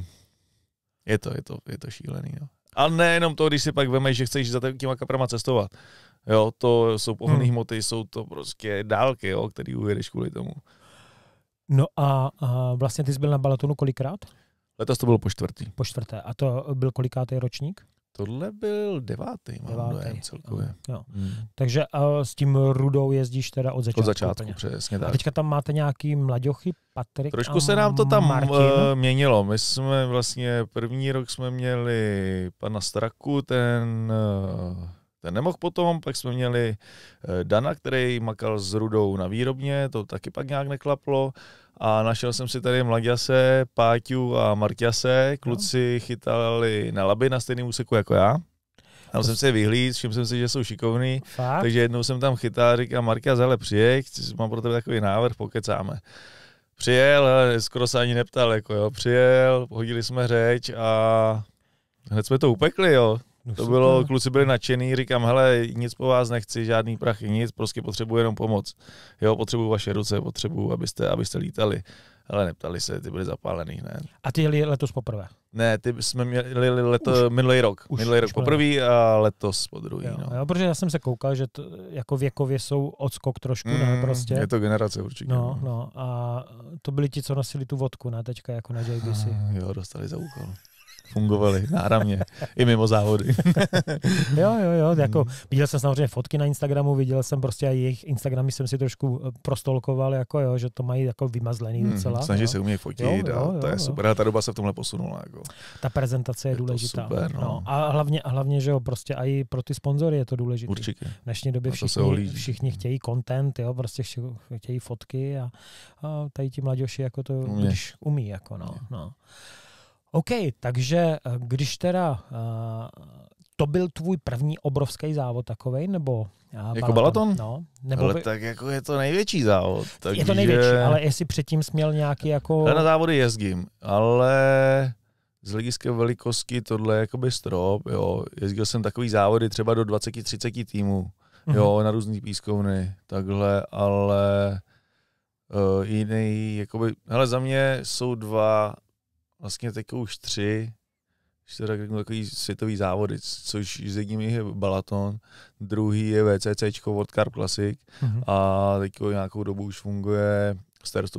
Speaker 2: je to, je to, je to šílený, jo. A nejenom to, když si pak vemeš, že chceš za těma kaprama cestovat. Jo, to jsou pohonné hmm. hmoty, jsou to prostě dálky, jo, který ujedeš kvůli tomu.
Speaker 1: No a, a vlastně ty jsi byl na Balatonu kolikrát?
Speaker 2: Letos to bylo po čtvrtý.
Speaker 1: Po čtvrté. A to byl kolikátý ročník? Tohle byl devátý, mám devátý. dojem celkově. Jo. Hmm. Takže uh, s tím Rudou jezdíš teda od začátku. Od začátku, úplně. přesně tak. A teďka tam máte nějaký mladěchy, Patrik Trošku se nám to tam Martin. Eh,
Speaker 2: měnilo. My jsme vlastně první rok jsme měli pana Straku, ten, eh, ten nemohl potom, pak jsme měli Dana, který makal s Rudou na výrobně, to taky pak nějak neklaplo. A našel jsem si tady Mladěse, Páťu a Marťase. Kluci no. chytali na laby na stejném úseku jako já. Tam jsem se vyhlíd, všiml jsem si, že jsou šikovní. Fakt? Takže jednou jsem tam chytal říkal říkám, Marka, zale přijeď, mám pro tebe takový návrh, pokecáme. Přijel, skoro se ani neptal, jako jo, přijel, hodili jsme řeč a hned jsme to upekli, jo. No, to super. bylo, kluci byli nadšený, říkám, hele, nic po vás nechci, žádný prach, nic, prostě potřebuji jenom pomoc. Jo, potřebuji vaše ruce, potřebuji, abyste, abyste lítali. Ale neptali se, ty byly zapálený, ne.
Speaker 1: A ty jeli letos poprvé?
Speaker 2: Ne, ty jsme měli leto, už, minulý rok. Už, minulý rok poprvé a letos po druhý. Jo, no.
Speaker 1: jo, protože já jsem se koukal, že to, jako věkově jsou odskok trošku, mm, ne prostě. Je to generace určitě. No, no, no, a to byli ti, co nosili tu vodku, na teďka jako na JBC. Ah, jo, dostali za úkol
Speaker 2: fungovaly náramně, i mimo závody. [LAUGHS]
Speaker 1: jo, jo, jo, jako hmm. viděl jsem samozřejmě fotky na Instagramu, viděl jsem prostě a jejich Instagramy jsem si trošku eh, prostolkoval, jako jo, že to mají jako vymazlený hmm, Snaží
Speaker 2: jo. No. se umějí fotit jo, jo, jo, a to je super, ale ta doba se v tomhle posunula. Jako.
Speaker 1: Ta prezentace je, je důležitá. Super, no. No, a hlavně, hlavně, že jo, prostě i pro ty sponzory je to důležité. Určitě. V dnešní době všichni, všichni chtějí content, jo, prostě chtějí fotky a, a tady ti mladěši jako to, umí, když umí, jako no. no. OK, takže eh, když teda eh, to byl tvůj první obrovský závod takový, nebo Balaton. Jako Balaton? No. Nebo ale by...
Speaker 2: tak jako je to největší závod. Tak je to největší, že... ale
Speaker 1: jestli předtím směl nějaký jako... Já na
Speaker 2: závody jezdím, ale z hlediska velikosti tohle je jakoby strop, jo. Jezdil jsem takový závody třeba do 20-30 týmů, mm-hmm. jo, na různé pískovny, takhle, ale uh, jiný, jakoby, hele, za mě jsou dva vlastně teď už tři, čtyři řeknu, takový světový závody, což z jedním je Balaton, druhý je VCC World Cup Classic mm-hmm. a teď nějakou dobu už funguje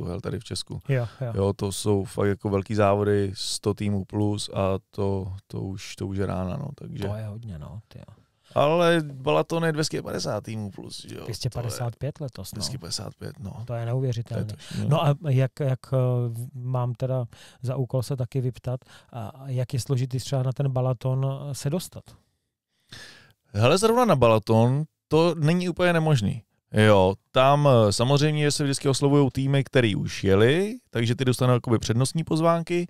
Speaker 2: Hell tady v Česku. Jo, jo. jo, to jsou fakt jako velký závody, 100 týmů plus a to, to, už, to už je rána, no, takže. To je hodně, no, tyjo. Ale Balaton je 250 týmů plus. Jo. 255 je, letos. No. 255, no. To je neuvěřitelné. No. no a
Speaker 1: jak, jak eh, mám teda za úkol se taky vyptat, a jak je složitý třeba na ten Balaton eh, se dostat?
Speaker 2: Hele, zrovna na Balaton to není úplně nemožný. Jo, tam eh, samozřejmě se vždycky oslovují týmy, které už jeli, takže ty dostanou jakoby přednostní pozvánky,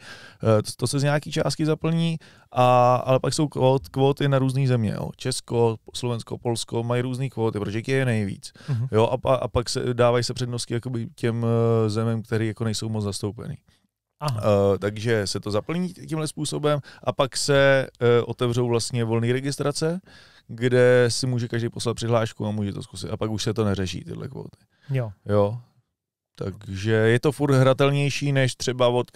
Speaker 2: eh, to se z nějaký částky zaplní, a, ale pak jsou kvót, kvóty na různé země. Jo. Česko, Slovensko, Polsko mají různé kvóty, protože je nejvíc. Uh-huh. Jo, a, a pak se, dávají se přednosti jakoby těm eh, zemem, které jako nejsou moc zastoupeny. Aha. Uh, takže se to zaplní tímhle způsobem a pak se uh, otevřou vlastně volné registrace, uh, kde si může každý poslat přihlášku a může to zkusit. A pak už se to neřeší, tyhle kvóty. Jo. jo. Takže je to furt hratelnější než třeba World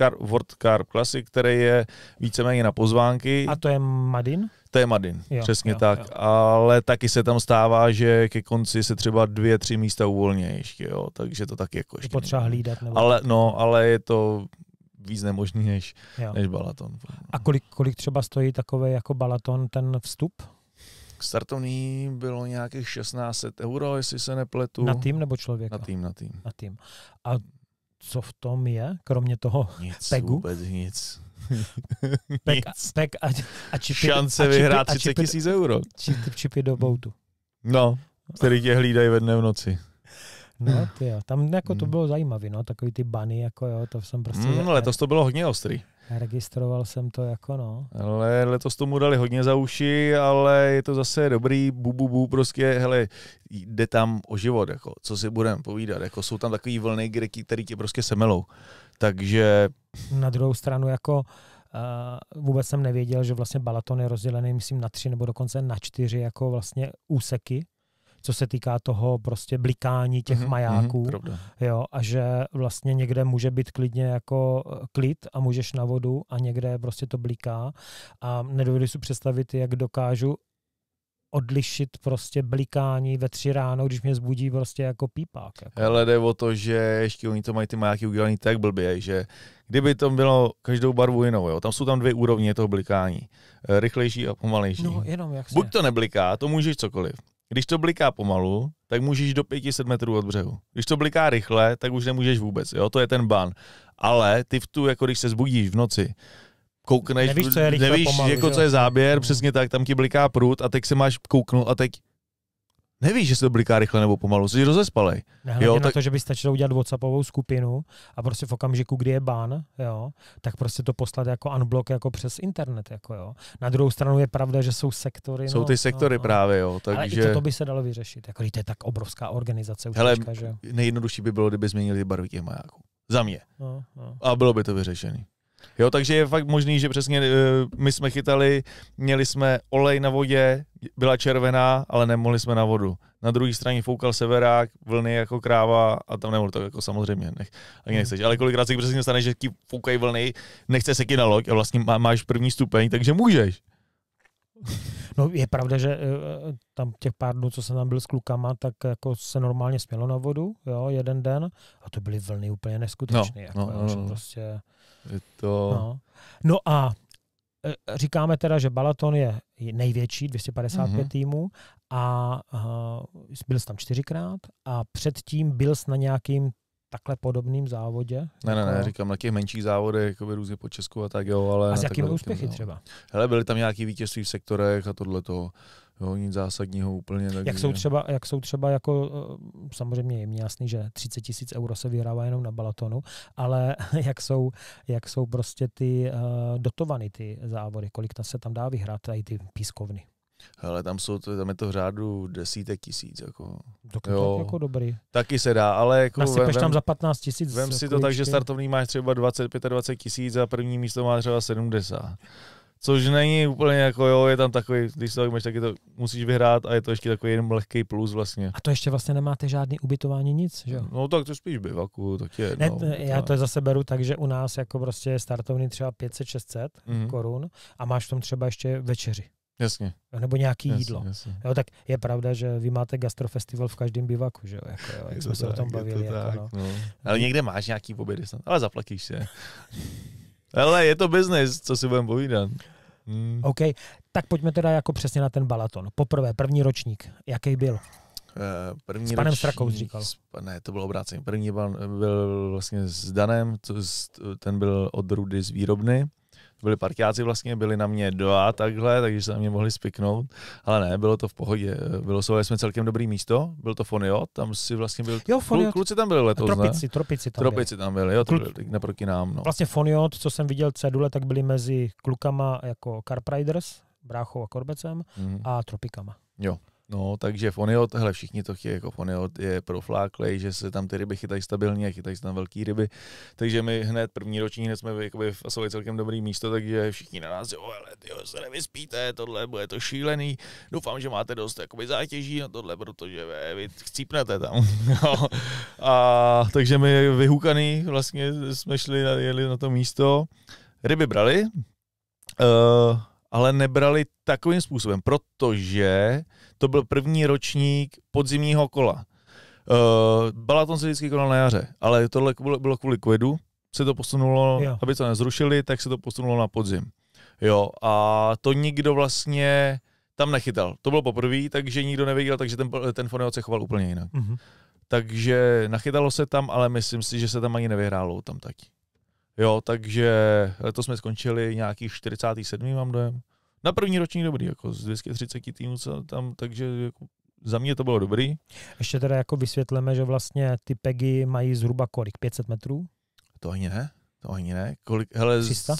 Speaker 2: Cup Classic, který je víceméně na pozvánky. A
Speaker 1: to je Madin?
Speaker 2: To je Madin, jo, přesně jo, tak. Jo. Ale taky se tam stává, že ke konci se třeba dvě, tři místa uvolně ještě, jo. Takže to taky jako ještě. Potřeba hlídat. Nebo... Ale, no, ale je to víc nemožný než, jo. než Balaton.
Speaker 1: A kolik, kolik třeba stojí takový jako Balaton ten vstup?
Speaker 2: Startovný bylo nějakých 1600 euro, jestli se nepletu. Na tým nebo člověka? Na tým, na tým. Na tým.
Speaker 1: A co v tom je, kromě toho nic, pegu? Vůbec nic. [LAUGHS] Pek, nic. pek a, a čipy, Šance a čipy, vyhrát 30 tisíc
Speaker 2: euro. Čipy, čipy do boutu. No, který tě hlídají ve dne v noci.
Speaker 1: No, ty jo. Tam jako to hmm. bylo zajímavé, no, takový ty bany, jako jo, to jsem prostě... Mm, letos to bylo hodně ostrý. Registroval jsem to jako no.
Speaker 2: Ale letos tomu dali hodně za uši, ale je to zase dobrý bu, bu, bu prostě, hele, jde tam o život, jako, co si budeme povídat, jako jsou tam takový vlny, kde, který tě prostě semelou. Takže...
Speaker 1: Na druhou stranu, jako Uh, vůbec jsem nevěděl, že vlastně Balaton je rozdělený, myslím, na tři nebo dokonce na čtyři jako vlastně úseky co se týká toho prostě blikání těch mm-hmm, majáků. Mm-hmm, jo, a že vlastně někde může být klidně jako eh, klid a můžeš na vodu a někde prostě to bliká a nedovedu si představit, jak dokážu odlišit prostě blikání ve tři ráno, když mě zbudí prostě jako pípák.
Speaker 2: Jako. Hele, jde o to, že ještě oni to mají ty majáky udělaný tak blbě, že kdyby to bylo každou barvu jinou, jo, tam jsou tam dvě úrovně toho blikání. Eh, rychlejší a pomalejší. No,
Speaker 1: jenom jak Buď
Speaker 2: to nebliká, to můžeš cokoliv. Když to bliká pomalu, tak můžeš do 500 metrů od břehu. Když to bliká rychle, tak už nemůžeš vůbec, jo, to je ten ban. Ale ty v tu, jako když se zbudíš v noci, koukneš, nevíš, co je, rychle, nevíš pomalu, jako, co je záběr, mhm. přesně tak, tam ti bliká prut a teď se máš kouknout a teď nevíš, že se to bliká rychle nebo pomalu, jsi rozespalej. Nehledě jo, tak... na to,
Speaker 1: že by stačilo udělat WhatsAppovou skupinu a prostě v okamžiku, kdy je ban, jo, tak prostě to poslat jako unblock jako přes internet. Jako jo. Na druhou stranu je pravda, že jsou sektory. Jsou no, ty sektory no, no. právě, jo. Takže... Ale i to, to by se dalo vyřešit. Jako, to je tak obrovská organizace. Už Hele,
Speaker 2: nejjednodušší by bylo, kdyby změnili barvy těch majáků. Za mě. No, no. A bylo by to vyřešené. Jo, takže je fakt možný, že přesně eh, my jsme chytali, měli jsme olej na vodě, byla červená, ale nemohli jsme na vodu. Na druhé straně foukal severák, vlny jako kráva a tam nemohli to jako samozřejmě, nech, ani nechceš. Ale kolikrát se přesně stane, že foukají vlny, nechce se na loď a vlastně má, máš první stupeň, takže můžeš.
Speaker 1: [LAUGHS] No je pravda, že eh, tam těch pár dnů, co jsem tam byl s klukama, tak jako se normálně smělo na vodu, jo, jeden den a to byly vlny úplně no, neskutečné. No, jako, no, no, no. Prostě
Speaker 2: je to... No.
Speaker 1: no a e, říkáme teda, že Balaton je největší, 255 mm-hmm. týmů, a uh, byl jsi tam čtyřikrát a předtím byl jsi na nějakým takhle podobným závodě?
Speaker 2: Ne, ne, ne, jako- říkám na těch menších závodech, jako by různě po Česku a tak jo, ale... A s jakými úspěchy tím, no. třeba? Hele, byly tam nějaký vítězství v sektorech a tohle toho jo, nic zásadního úplně. Tak jak, jsou třeba,
Speaker 1: jak jsou třeba jako, eh, samozřejmě je mi jasný, že 30 tisíc euro se vyhrává jenom na balatonu, ale [LAUGHS] jak jsou, jak jsou prostě ty uh, eh, dotované ty závody, kolik ta se tam dá vyhrát, i ty pískovny?
Speaker 2: Ale tam, jsou, tam je to v řádu desítek tisíc. Jako. Dokud jo, jako dobrý. Taky se dá, ale jako Nasypeš vem, tam za 15 tisíc. Vem si to jako tak, že startovní máš třeba 20, 25 tisíc a první místo má třeba 70. Což není úplně jako, jo, je tam takový, když tak máš, taky to musíš vyhrát a je to ještě takový jenom lehký plus vlastně. A
Speaker 1: to ještě vlastně nemáte žádný ubytování, nic, že jo?
Speaker 2: No tak to spíš bivaku, tak je ne, no, Já to zase
Speaker 1: beru tak, že u nás jako prostě startovní třeba 500-600 mm-hmm. korun a máš v tom třeba ještě večeři. Jasně. Nebo nějaký jasně, jídlo. Jasně. Jo, tak je pravda, že vy máte gastrofestival v každém bivaku, že jo? Jako, jo jak jsme tak, se o tom bavili. To jako, tak, no.
Speaker 2: No. Ale někde máš nějaký obědy, ale zaplatíš se. [LAUGHS] Hele, je to biznis, co si budeme povídat.
Speaker 1: Hmm. OK, tak pojďme teda jako přesně na ten Balaton. Poprvé, první ročník, jaký byl? Uh,
Speaker 2: první s panem ročník, Strakou říkal. S, ne, to bylo obráceně. První byl, byl vlastně s Danem, to, ten byl od Rudy z výrobny byli parťáci vlastně, byli na mě dva takhle, takže se na mě mohli spiknout, ale ne, bylo to v pohodě. Bylo svoje, jsme celkem dobrý místo, byl to Foniot, tam si vlastně byl, jo, Foniot. kluci tam byli letos, tropici, ne? Tropici tam tropici byli. tam byli, jo, to byli naproti nám. No. Vlastně
Speaker 1: Foniot, co jsem viděl cedule, tak byli mezi klukama jako Carpriders, bráchou a Korbecem mm. a Tropikama.
Speaker 2: Jo, No, takže Foniot, hele, všichni to chtějí, jako Foniot je profláklej, že se tam ty ryby chytají stabilně, chytají se tam velký ryby, takže my hned první roční, hned jsme jakoby, v Asovi celkem dobrý místo, takže všichni na nás, jo, hele, ty se nevyspíte, tohle bude to šílený, doufám, že máte dost jakoby, zátěží na tohle, protože vy, vy chcípnete tam. [LAUGHS] a, takže my vyhukaný vlastně jsme šli, jeli na to místo, ryby brali, uh, ale nebrali takovým způsobem, protože to byl první ročník podzimního kola. Uh, Balaton se vždycky konal na jaře, ale tohle bylo kvůli kvědu. se to posunulo, jo. aby to nezrušili, tak se to posunulo na podzim. Jo, a to nikdo vlastně tam nechytal. To bylo poprvé, takže nikdo nevěděl, takže ten, ten Foneo se choval úplně jinak. Mm-hmm. Takže nachytalo se tam, ale myslím si, že se tam ani nevyhrálo tam taky. Jo, takže eh, to jsme skončili nějaký 47. mám dojem na první ročník dobrý, jako z 230 týmů tam, takže jako za mě to bylo dobrý.
Speaker 1: Ještě teda jako vysvětlíme, že vlastně ty pegy mají zhruba kolik? 500 metrů?
Speaker 2: To ani ne, to ani ne. Kolik, hele, 300?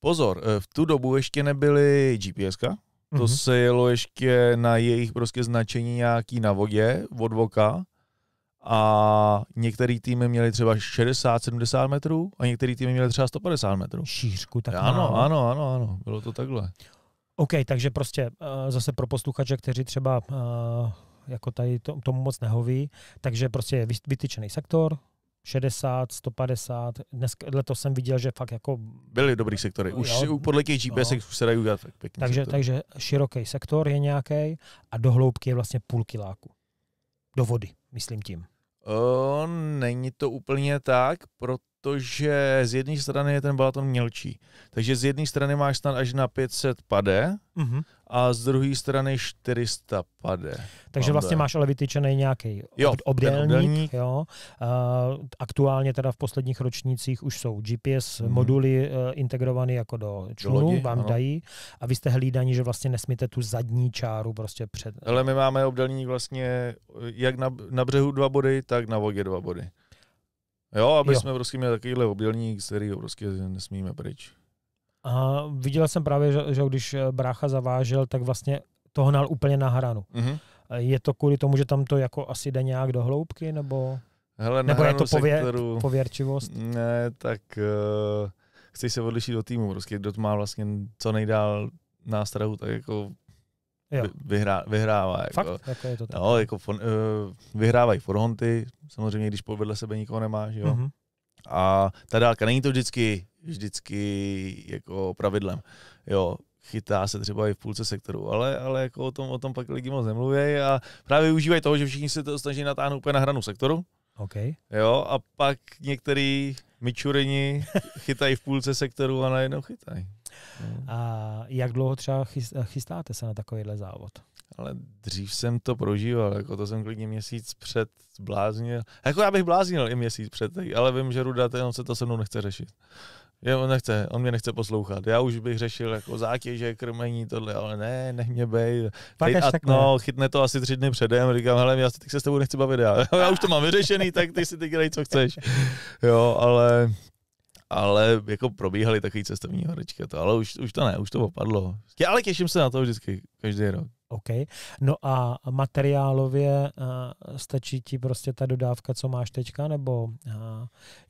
Speaker 2: Pozor, eh, v tu dobu ještě nebyly GPSka, to mm-hmm. se jelo ještě na jejich prostě značení nějaký na vodě od voka a některé týmy měly třeba 60-70 metrů a některé týmy měly třeba 150 metrů. Šířku tak Ano, málo. ano, ano, ano, bylo to takhle.
Speaker 1: OK, takže prostě uh, zase pro posluchače, kteří třeba uh, jako tady to, tomu moc nehoví, takže prostě je vytyčený sektor, 60, 150, dnes, letos jsem viděl, že fakt jako...
Speaker 2: Byly dobrý sektory, už jo, podle těch GPS no. se dají udělat pěkný takže, sektor. takže
Speaker 1: široký sektor je nějaký a do hloubky je vlastně půl kiláku. Do vody myslím tím.
Speaker 2: O, není to úplně tak, protože z jedné strany je ten balaton mělčí. Takže z jedné strany máš snad až na 500 pade, mm-hmm a z druhé strany 400 pade. Takže vlastně máš ale
Speaker 1: vytyčený nějaký ob, obdélník. Jo. Uh, aktuálně teda v posledních ročnících už jsou GPS hmm. moduly uh, eh, integrované jako do člunu, do lodi, vám ano. dají a vy jste hlídaní, že vlastně nesmíte tu zadní čáru prostě před.
Speaker 2: Ale my máme obdélník vlastně eh, jak na, na břehu dva body, tak na vodě dva body. Jo, aby jo. jsme prostě měli takovýhle obdělník, který prostě nesmíme pryč.
Speaker 1: A viděl jsem právě, že, že když eh, brácha zavážel, tak vlastně to hnal úplně na hranu. Mm-hmm. Je to kvůli tomu, že tam to jako asi jde nějak do hloubky, nebo, Hele, nebo je to pově- sektoru...
Speaker 2: pověrčivost? Ne, tak uh, eh, chci se odlišit do týmu. Prostě kdo to má vlastně co nejdál nástrahu, tak jako Vyhrá, vyhrává. Jako, Fakt? Jako je to tak? No, jako uh, vyhrávají forhonty, samozřejmě, když vedle sebe nikoho nemáš, jo. Mm-hmm. A ta dálka, není to vždycky, vždycky jako pravidlem. Jo, chytá se třeba i v půlce sektoru, ale, ale jako o tom, o tom pak lidi moc nemluví a právě využívají toho, že všichni se to snaží natáhnout úplně na hranu sektoru. Okay. Jo, a pak některý mičurini [LAUGHS] chytají v půlce sektoru a najednou chytají. No. A jak
Speaker 1: dlouho třeba chystáte se na takovýhle závod?
Speaker 2: ale dřív jsem to prožíval, jako to jsem klidně měsíc před bláznil. Jako já bych bláznil i měsíc před, ale vím, že Ruda ten, on se to se mnou nechce řešit. Je, on nechce, on mě nechce poslouchat. Já už bych řešil jako zátěže, krmení, tohle, ale ne, nech mě bej. Pak až no, chytne to asi tři dny předem, říkám, hele, já se, teď se s tebou nechci bavit, já, já už to mám vyřešený, tak ty si ty dělej, co chceš. Jo, ale ale jako probíhaly takový cestovní horečky to, ale už, už to ne, už to opadlo. Ale těším se na to vždycky, každý rok. OK.
Speaker 1: No a materiálově uh, stačí ti prostě ta dodávka, co máš teďka, nebo uh,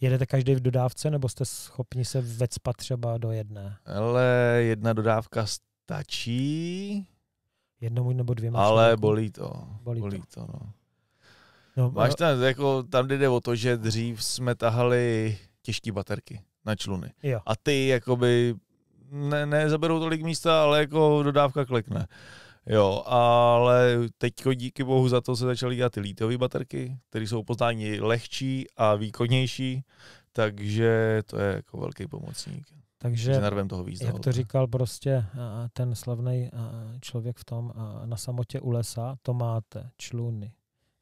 Speaker 1: jedete každý v dodávce, nebo jste schopni se vecpat třeba do jedné?
Speaker 2: Ale jedna dodávka stačí. Jednomu
Speaker 1: nebo dvěma. Ale člověku. bolí to.
Speaker 2: Bolí, bolí to. to no. No, eh, Máš tam, jako, tam jde o to, že dřív jsme tahali těžké baterky na čluny. Jo. A ty jakoby ne, nezaberou tolik místa, ale jako dodávka klekne. Hmm Jo, ale teď díky bohu za to se začaly dělat ty lítové baterky, které jsou poznání lehčí a výkonnější, takže to je jako velký pomocník. Takže toho víc jak to
Speaker 1: říkal prostě ten slavný člověk v tom na samotě u lesa, to máte, čluny,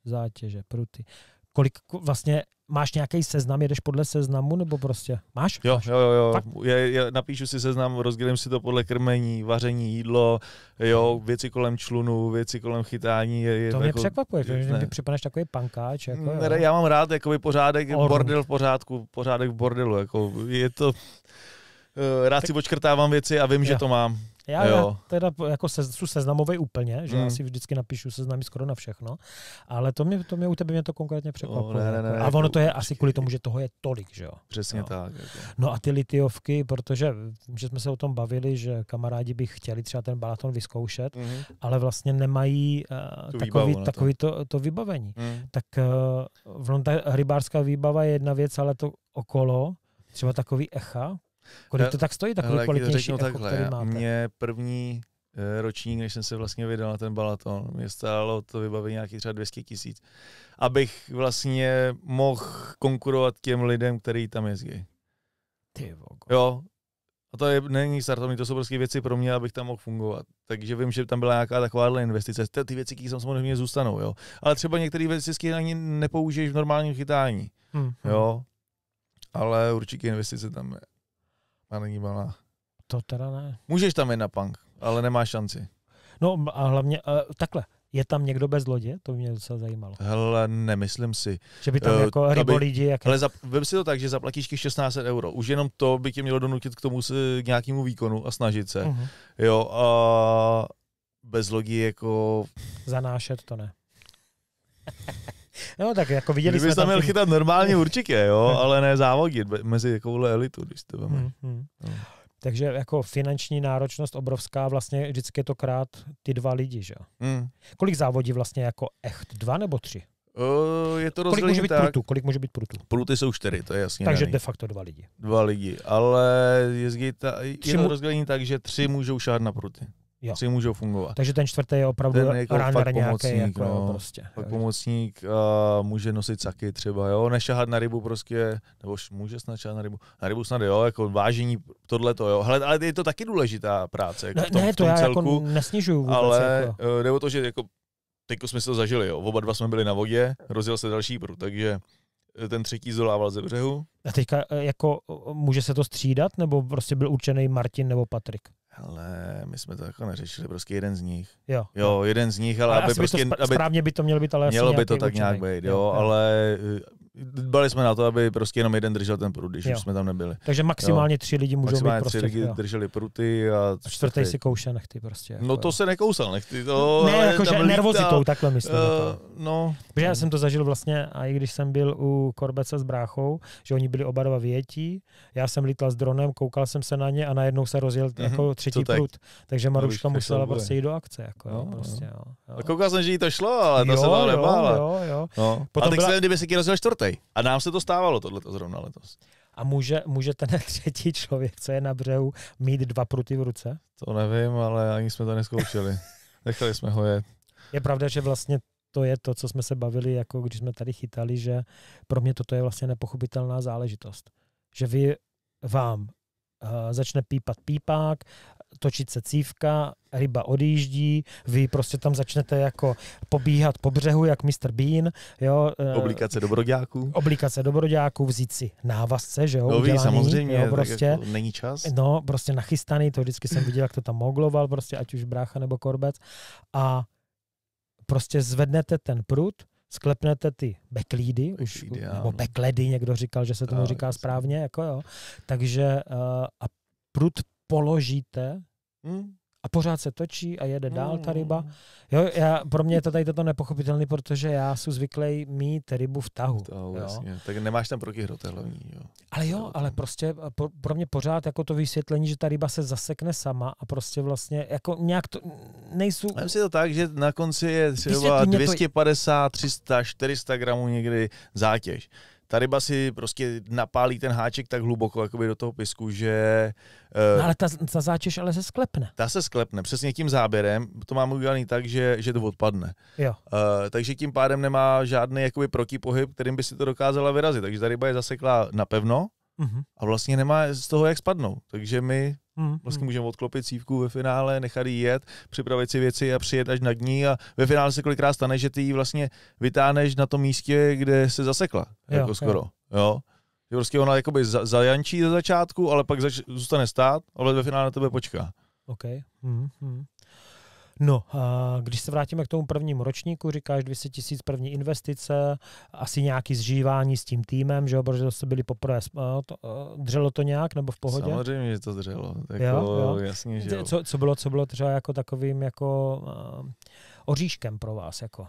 Speaker 1: zátěže, pruty kolik vlastně máš nějaký seznam, jedeš podle seznamu nebo prostě máš?
Speaker 2: Jo, máš. jo, jo, Fakt? je, je, napíšu si seznam, rozdělím si to podle krmení, vaření, jídlo, jo, hmm. věci kolem člunu, věci kolem chytání. Je, je to mě jako, překvapuje, že, že mi
Speaker 1: připadneš takový pankáč. Jako, ne, mm,
Speaker 2: Já mám rád jakoby pořádek, Orm. bordel v pořádku, pořádek v bordelu, jako je to... Eh, rád tak... si počkrtávám věci a vím, jo. že to mám. Já, já
Speaker 1: teda jako se, jsou seznamový úplně, že mm. já hmm. si vždycky napíšu seznamy skoro na všechno, ale to mě, to mě u tebe mě to konkrétně překvapilo. ne, ne, jako. ne, a ono jako to je asi kvůli tomu, že toho je tolik, že jo? Přesně jo. No. tak. Jako. No a ty litiovky, protože že jsme se o tom bavili, že kamarádi by chtěli třeba ten balaton vyzkoušet, mm ale vlastně nemají uh, takový, to. takový to, to vybavení. Mm. Tak uh, ta rybářská výbava je jedna věc, ale to okolo, třeba takový echa, Kolik to tak stojí, takový kvalitnější to takhle, který máte?
Speaker 2: Mě první eh, ročník, než jsem se vlastně vydal na ten balaton, mě stálo to vybavení nějakých třeba 200 tisíc, abych vlastně mohl konkurovat těm lidem, který tam jezdí. Ty vogo. Jo, a to je, není startovní, to jsou prostě věci pro mě, abych tam mohl fungovat. Takže vím, že tam byla nějaká taková investice. Ty, ty věci, které samozřejmě zůstanou, jo. Ale třeba některé věci ani nepoužiješ v normálním chytání, hmm. jo. Ale určitě investice tam je. A není malá.
Speaker 1: To teda ne.
Speaker 2: Můžeš tam jít na punk, ale nemáš šanci.
Speaker 1: No a hlavně uh, takhle. Je tam někdo bez lodě? To by mě docela
Speaker 2: zajímalo. Hele, nemyslím si. Že by tam uh, jako hrybo lidi... Jak... Ale zap, vem si to tak, že zaplatíš 1600 euro. Už jenom to by tě mělo donutit k tomu k nějakému výkonu a snažit se. Uh-huh. Jo, a bez lodí jako...
Speaker 1: Zanášet to ne. [LAUGHS] No tak jako viděli Kdyby jsme tam... měl tím... chytat normálně [LAUGHS] určitě,
Speaker 2: jo, ale ne závodit mezi takovouhle elitu, když to máme. Hmm, mhm. hmm. No.
Speaker 1: Takže jako finanční náročnost obrovská, vlastně vždycky je to krát ty dva lidi, že Hmm. Kolik závodí vlastně jako echt? Dva nebo tři?
Speaker 2: Uh, je to kolik může být tak... prutu? Kolik může být prutu? Pruty jsou čtyři, to je jasně. Takže daný. de facto dva lidi. Dva lidi, ale jezdí ta... je to mu... rozdělení tak, že tři můžou šát na pruty jo. si můžou fungovat.
Speaker 1: Takže ten čtvrtý je opravdu ten jako pomocník nějaký. Jako, no, prostě.
Speaker 2: Pak jo. pomocník uh, může nosit saky třeba, jo, nešahat na rybu prostě, nebo může snad šahat na rybu, na rybu snad jo, jako vážení tohle to, jo. Hele, ale je to taky důležitá práce, jako ne, v tom, ne, to v tom já jako celku, jako nesnižuju vůbec, ale jako. nebo eh, to, že jako teď jsme si to zažili, jo. oba dva jsme byli na vodě, rozjel se další prut, takže eh, ten třetí zolával ze břehu.
Speaker 1: A teďka eh, jako může se to střídat, nebo prostě byl určený Martin nebo Patrik?
Speaker 2: Ale my jsme to jako neřešili, prostě jeden z nich. Jo, jo jeden z nich, ale, ale aby prostě... By to, prostě aby, správně by to mělo být, ale Mělo by to tak nějak být, jo, jo, ale Dbali jsme na to, aby prostě jenom jeden držel ten prut, když jo. už jsme tam nebyli. Takže maximálně jo. tři lidi můžou maximálně být prostě, tři lidi jo. drželi pruty a... a čtvrtý si kouše nechty prostě. No jako no to se nekousal nechty, to... No, ne, jakože nervozitou, takhle myslím. Uh, eh, to. Jako.
Speaker 1: no. Protože já jsem to zažil vlastně, a i když jsem byl u Korbece s bráchou, že oni byli oba dva větí, já jsem lítal s dronem, koukal jsem se na ně a najednou se rozjel mm-hmm. jako třetí tak? prut. Takže Maruška no, musela prostě jít do akce.
Speaker 2: Jako, no, no, prostě, jo. Koukal jsem, že jí to šlo, ale to se vám nebála. Jo, jo, jo. A tak kdyby se rozjel čtvrtý, zlatý. A nám se to stávalo, tohle zrovna letos.
Speaker 1: A může, může ten [LAUGHS] třetí člověk, co je na břehu, mít dva pruty v ruce?
Speaker 2: To nevím, ale ani jsme to neskoušeli. [LAUGHS] Nechali jsme ho jet.
Speaker 1: Je pravda, že vlastně to je to, co jsme se bavili, jako když jsme tady chytali, že pro mě toto je vlastně nepochopitelná záležitost. Že vy vám uh, začne pípat pípák, točit se cívka, ryba odjíždí, vy prostě tam začnete jako pobíhat po břehu, jak Mr. Bean. Jo, e, oblikace
Speaker 2: dobrodějáků.
Speaker 1: Oblikace dobroďáků, vzít si návazce, že jo, no, udělaný, samozřejmě, jo, jako prostě. Jako není čas. No, prostě nachystaný, to vždycky jsem viděl, jak to tam mogloval, prostě ať už brácha nebo korbec. A prostě zvednete ten prut, sklepnete ty beklídy, už, já, nebo bekledy, někdo říkal, že se tomu já, říká správně, jako jo. Takže uh, a prut položíte hmm. a pořád se točí a jede dál ta ryba. Hmm. Jo, já, pro mě je to tady toto nepochopitelné, protože já jsem zvyklý mít rybu v tahu. V tahu jo. Jasně.
Speaker 2: Tak nemáš tam prokyhro, to hlavní. Jo. Ale
Speaker 1: jo, ale prostě eh, pro, pro mě pořád jako to vysvětlení, že ta ryba se zasekne sama a prostě vlastně
Speaker 2: jako nějak to nejsou... Mám si to tak, že na konci je třeba 250, to... 300, 400 gramů někdy zátěž ta ryba si prostě napálí ten háček tak hluboko jakoby do toho pisku, že... Uh, no ale
Speaker 1: ta, ta záčeš ale se sklepne.
Speaker 2: Ta se sklepne, přesně tím záběrem, to mám udělaný tak, že, že to odpadne. Jo. Uh, takže tím pádem nemá žádný jakoby protipohyb, kterým by si to dokázala vyrazit. Takže ta ryba je zasekla napevno, Uh-huh. A vlastně nemá z toho jak spadnout. Takže my hmm Vlastně hmm. můžeme odklopit cívku ve finále, nechat ji jet, připravit si věci a přijet až na dní a ve finále se kolikrát stane, že ty ji vlastně vytáhneš na tom místě, kde se zasekla, jo, jako skoro. Jo. jo? Že prostě ona jakoby za, zajančí ze za začátku, ale pak zač, zůstane stát, ale ve finále na tebe počká.
Speaker 1: OK. Hmm. hmm No, eh, když se vrátíme k tomu prvnímu ročníku, říkáš 200 tisíc první investice, asi nějaký zžívání s tím týmem, že jo, protože to byli poprvé, eh, to, eh, dřelo to nějak nebo v pohodě?
Speaker 2: Samozřejmě, že to dřelo, jako, jo, jo. jasně, že jo. Co,
Speaker 1: co, bylo, co bylo třeba jako takovým jako oříškem pro vás, jako?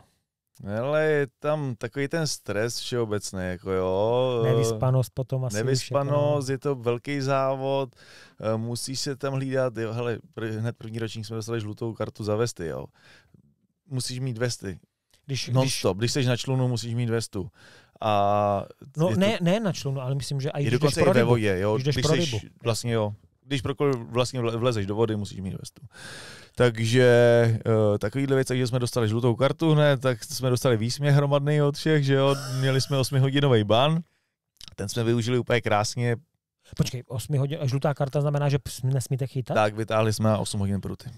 Speaker 2: Ale je tam takový ten stres všeobecný, jako jo. Eh, nevyspanost potom asi. Nevyspanost, všechno. je to velký závod, eh, musíš se tam hlídat, jo, hele, hned první ročník jsme dostali žlutou kartu za vesty, jo. Musíš mít vesty. Když, non-stop, když, když jsi na člunu, musíš mít vestu. A no ne,
Speaker 1: to, ne na člunu, ale myslím, že aj, když dokonce jdeš pro rybu, ve vodě, jo, když, jdeš pro rybu.
Speaker 2: Jsi, vlastně jo, když prokoliv vlastně vlezeš do vody, musíš mít vestu. Takže uh, takovýhle věc, takže jsme dostali žlutou kartu hned, tak jsme dostali výsměch hromadný od všech, že jo, měli jsme 8-hodinový ban, ten jsme využili úplně krásně.
Speaker 1: Počkej, 8 hodin, žlutá karta znamená, že nesmíte chytat? Tak,
Speaker 2: vytáhli jsme 8 hodin pruty.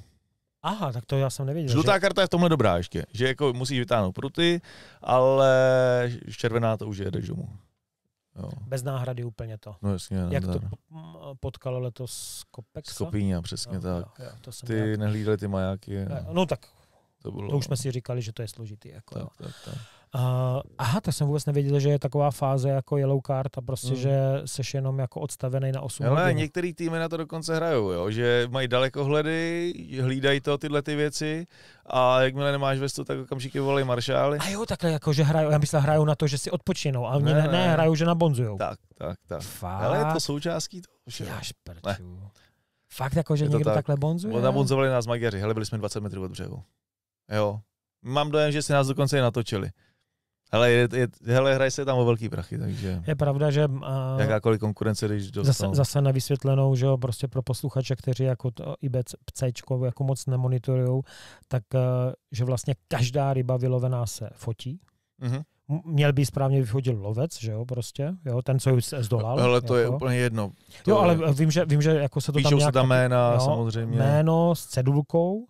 Speaker 1: Aha, tak to já jsem nevěděl. Žlutá že...
Speaker 2: karta je v tomhle dobrá ještě, že jako musíš vytáhnout pruty, ale červená to už jede domů. Jo.
Speaker 1: Bez náhrady úplně to. No jasně, no, Jak to potkalo letos Kopexa? Skopíňa, přesně no, tak. Jo, jo, to ty nějak... nehlídali ty majáky. No, no tak
Speaker 2: to, bylo, to už jsme si říkali, že to je složitý. Jako, tak, tak, tak.
Speaker 1: Uh, aha, tak jsem vůbec nevěděl, že je taková fáze jako yellow card a prostě, mm. že seš jenom jako odstavený na 8 Ale hodin.
Speaker 2: některý týmy na to dokonce hrajou, jo? že mají dalekohledy, hlídají to tyhle ty věci a jakmile nemáš vestu, tak okamžitě volají maršály. A jo,
Speaker 1: takhle jako, že hrajou, já myslím, hrajou na to, že si odpočinou, ale ne, ne, ne, hrajou, že nabonzujou. Tak,
Speaker 2: tak, tak. Fakt? Ale je to součástí toho. Že? Já šperču. Fakt jako, že někdo tak. takhle bonzuje? Nabonzovali nás magiaři, hele, byli jsme 20 metrů od břehu. Jo. Mám dojem, že si nás dokonce i natočili. Hele, je, je, hele, hraje se tam o velký prachy, takže... Je pravda, že... Uh, jakákoliv konkurence, když dostanou... Zase, zase
Speaker 1: na vysvětlenou, že jo, prostě pro posluchače, kteří jako to IBC jako moc nemonitorují, tak uh, že vlastně každá ryba vylovená se fotí. Mm-hmm. Měl by správně vyhodil lovec, že jo, prostě, jo, ten, co ji zdolal. Ale to jako. je úplně jedno.
Speaker 2: To jo, ale je... vím, že, vím, že jako se to Píšou tam nějak... se tam jména, jo, no, samozřejmě.
Speaker 1: Jméno s cedulkou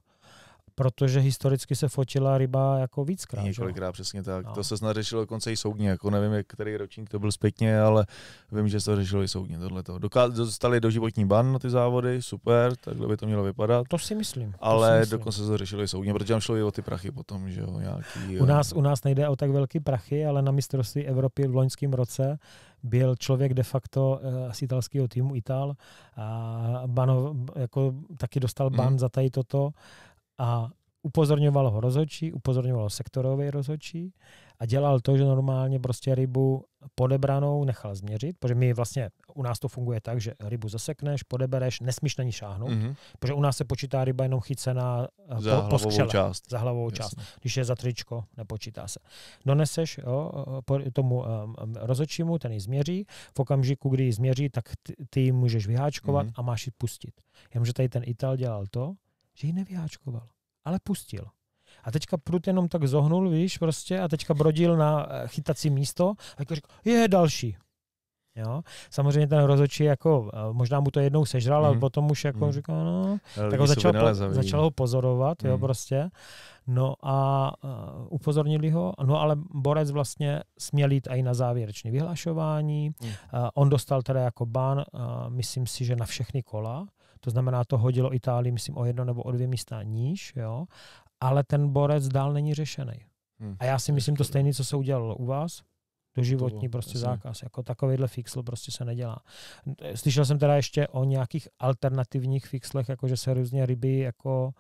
Speaker 1: protože historicky se fotila ryba jako víckrát. Několikrát,
Speaker 2: přesně tak. No. To se snad řešilo dokonce i soudně, jako nevím, jak který ročník to byl zpětně, ale vím, že se to řešilo i soudně tohleto. Dostali do doživotní ban na ty závody, super, takhle by to mělo vypadat. To si myslím. Ale si myslím. dokonce se to řešilo i soudně, protože tam šlo i o ty prachy potom, že jo, nějaký, U eh, nás,
Speaker 1: u nás nejde o tak velký prachy, ale na mistrovství Evropy v loňském roce byl člověk de facto z eh, italského týmu Ital a banov, jako taky dostal ban mm. za tady toto a upozorňoval ho rozhodčí, upozorňoval sektorový rozhodčí a dělal to, že normálně prostě rybu podebranou nechal změřit, protože my vlastně, u nás to funguje tak, že rybu zasekneš, podebereš, nesmíš na ní šáhnout, mm-hmm. protože u nás se počítá ryba jenom chycená eh, za po, po část. za hlavou část. Když je za tričko, nepočítá se. Doneseš jo, eh, po, tomu um, eh, rozočímu, ten ji změří, v okamžiku, kdy ji změří, tak ty ji můžeš vyháčkovat mm-hmm. a máš ji pustit. Jenomže tady ten Ital dělal to, že ji nevyháčkoval, ale pustil. A teďka prut jenom tak zohnul, víš, prostě, a teďka brodil na eh, chytací místo a jako řekl, je další. Jo? Samozřejmě ten rozočí jako, eh, možná mu to jednou sežral, mm. ale mhm. potom už jako mm. říkal, no, ale tak ho začal, po, začal ho pozorovat, mm. jo, mhm. prostě. No a uh, upozornili ho, no ale Borec vlastně směl jít i na závěrečné vyhlašování. Mm. Uh, on dostal teda jako ban, uh, myslím si, že na všechny kola. To znamená, to hodilo Itálii, myslím, o jedno nebo o dvě místa níž, jo, ale ten borec dál není řešený. Hmm. A já si myslím to stejné, co se udělalo u vás, doživotní prostě jasný. zákaz. Jako takovýhle fixl prostě se nedělá. Slyšel jsem teda ještě o nějakých alternativních fixlech, jako že se různě ryby jako uh,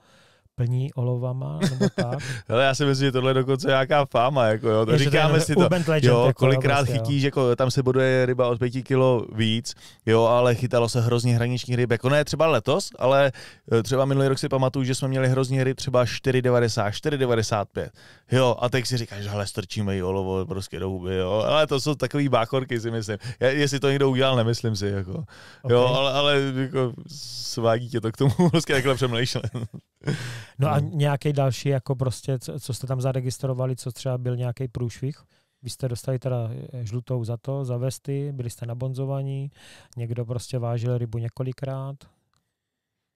Speaker 1: plní olovama, nebo tak.
Speaker 2: Ale [LAUGHS] já si myslím, že tohle je dokonce nějaká fáma, jako jo, to je říkáme to si to, legend, jo, jako, kolikrát vlastně, chytíš, jo. jako tam se boduje ryba od 5 kilo víc, jo, ale chytalo se hrozně hraniční ryb, jako ne třeba letos, ale eh, třeba minulý rok si pamatuju, že jsme měli hrozně ryb třeba 4,90, 4,95, jo, a teď si říkáš, hele, strčíme jí olovo prostě do huby, jo, ale to jsou takový báchorky, si myslím, já, jestli to někdo udělal, nemyslím si, jako, okay. jo, ale, ale jako svádí tě to k tomu [LAUGHS] prostě takhle přemýšlím.
Speaker 1: No a no. nějaký další, jako prostě, co, co jste tam zaregistrovali, co třeba byl nějaký průšvih? Vy jste dostali teda eh, žlutou za to, za vesty, byli jste nabonzovaní, někdo prostě vážil rybu několikrát.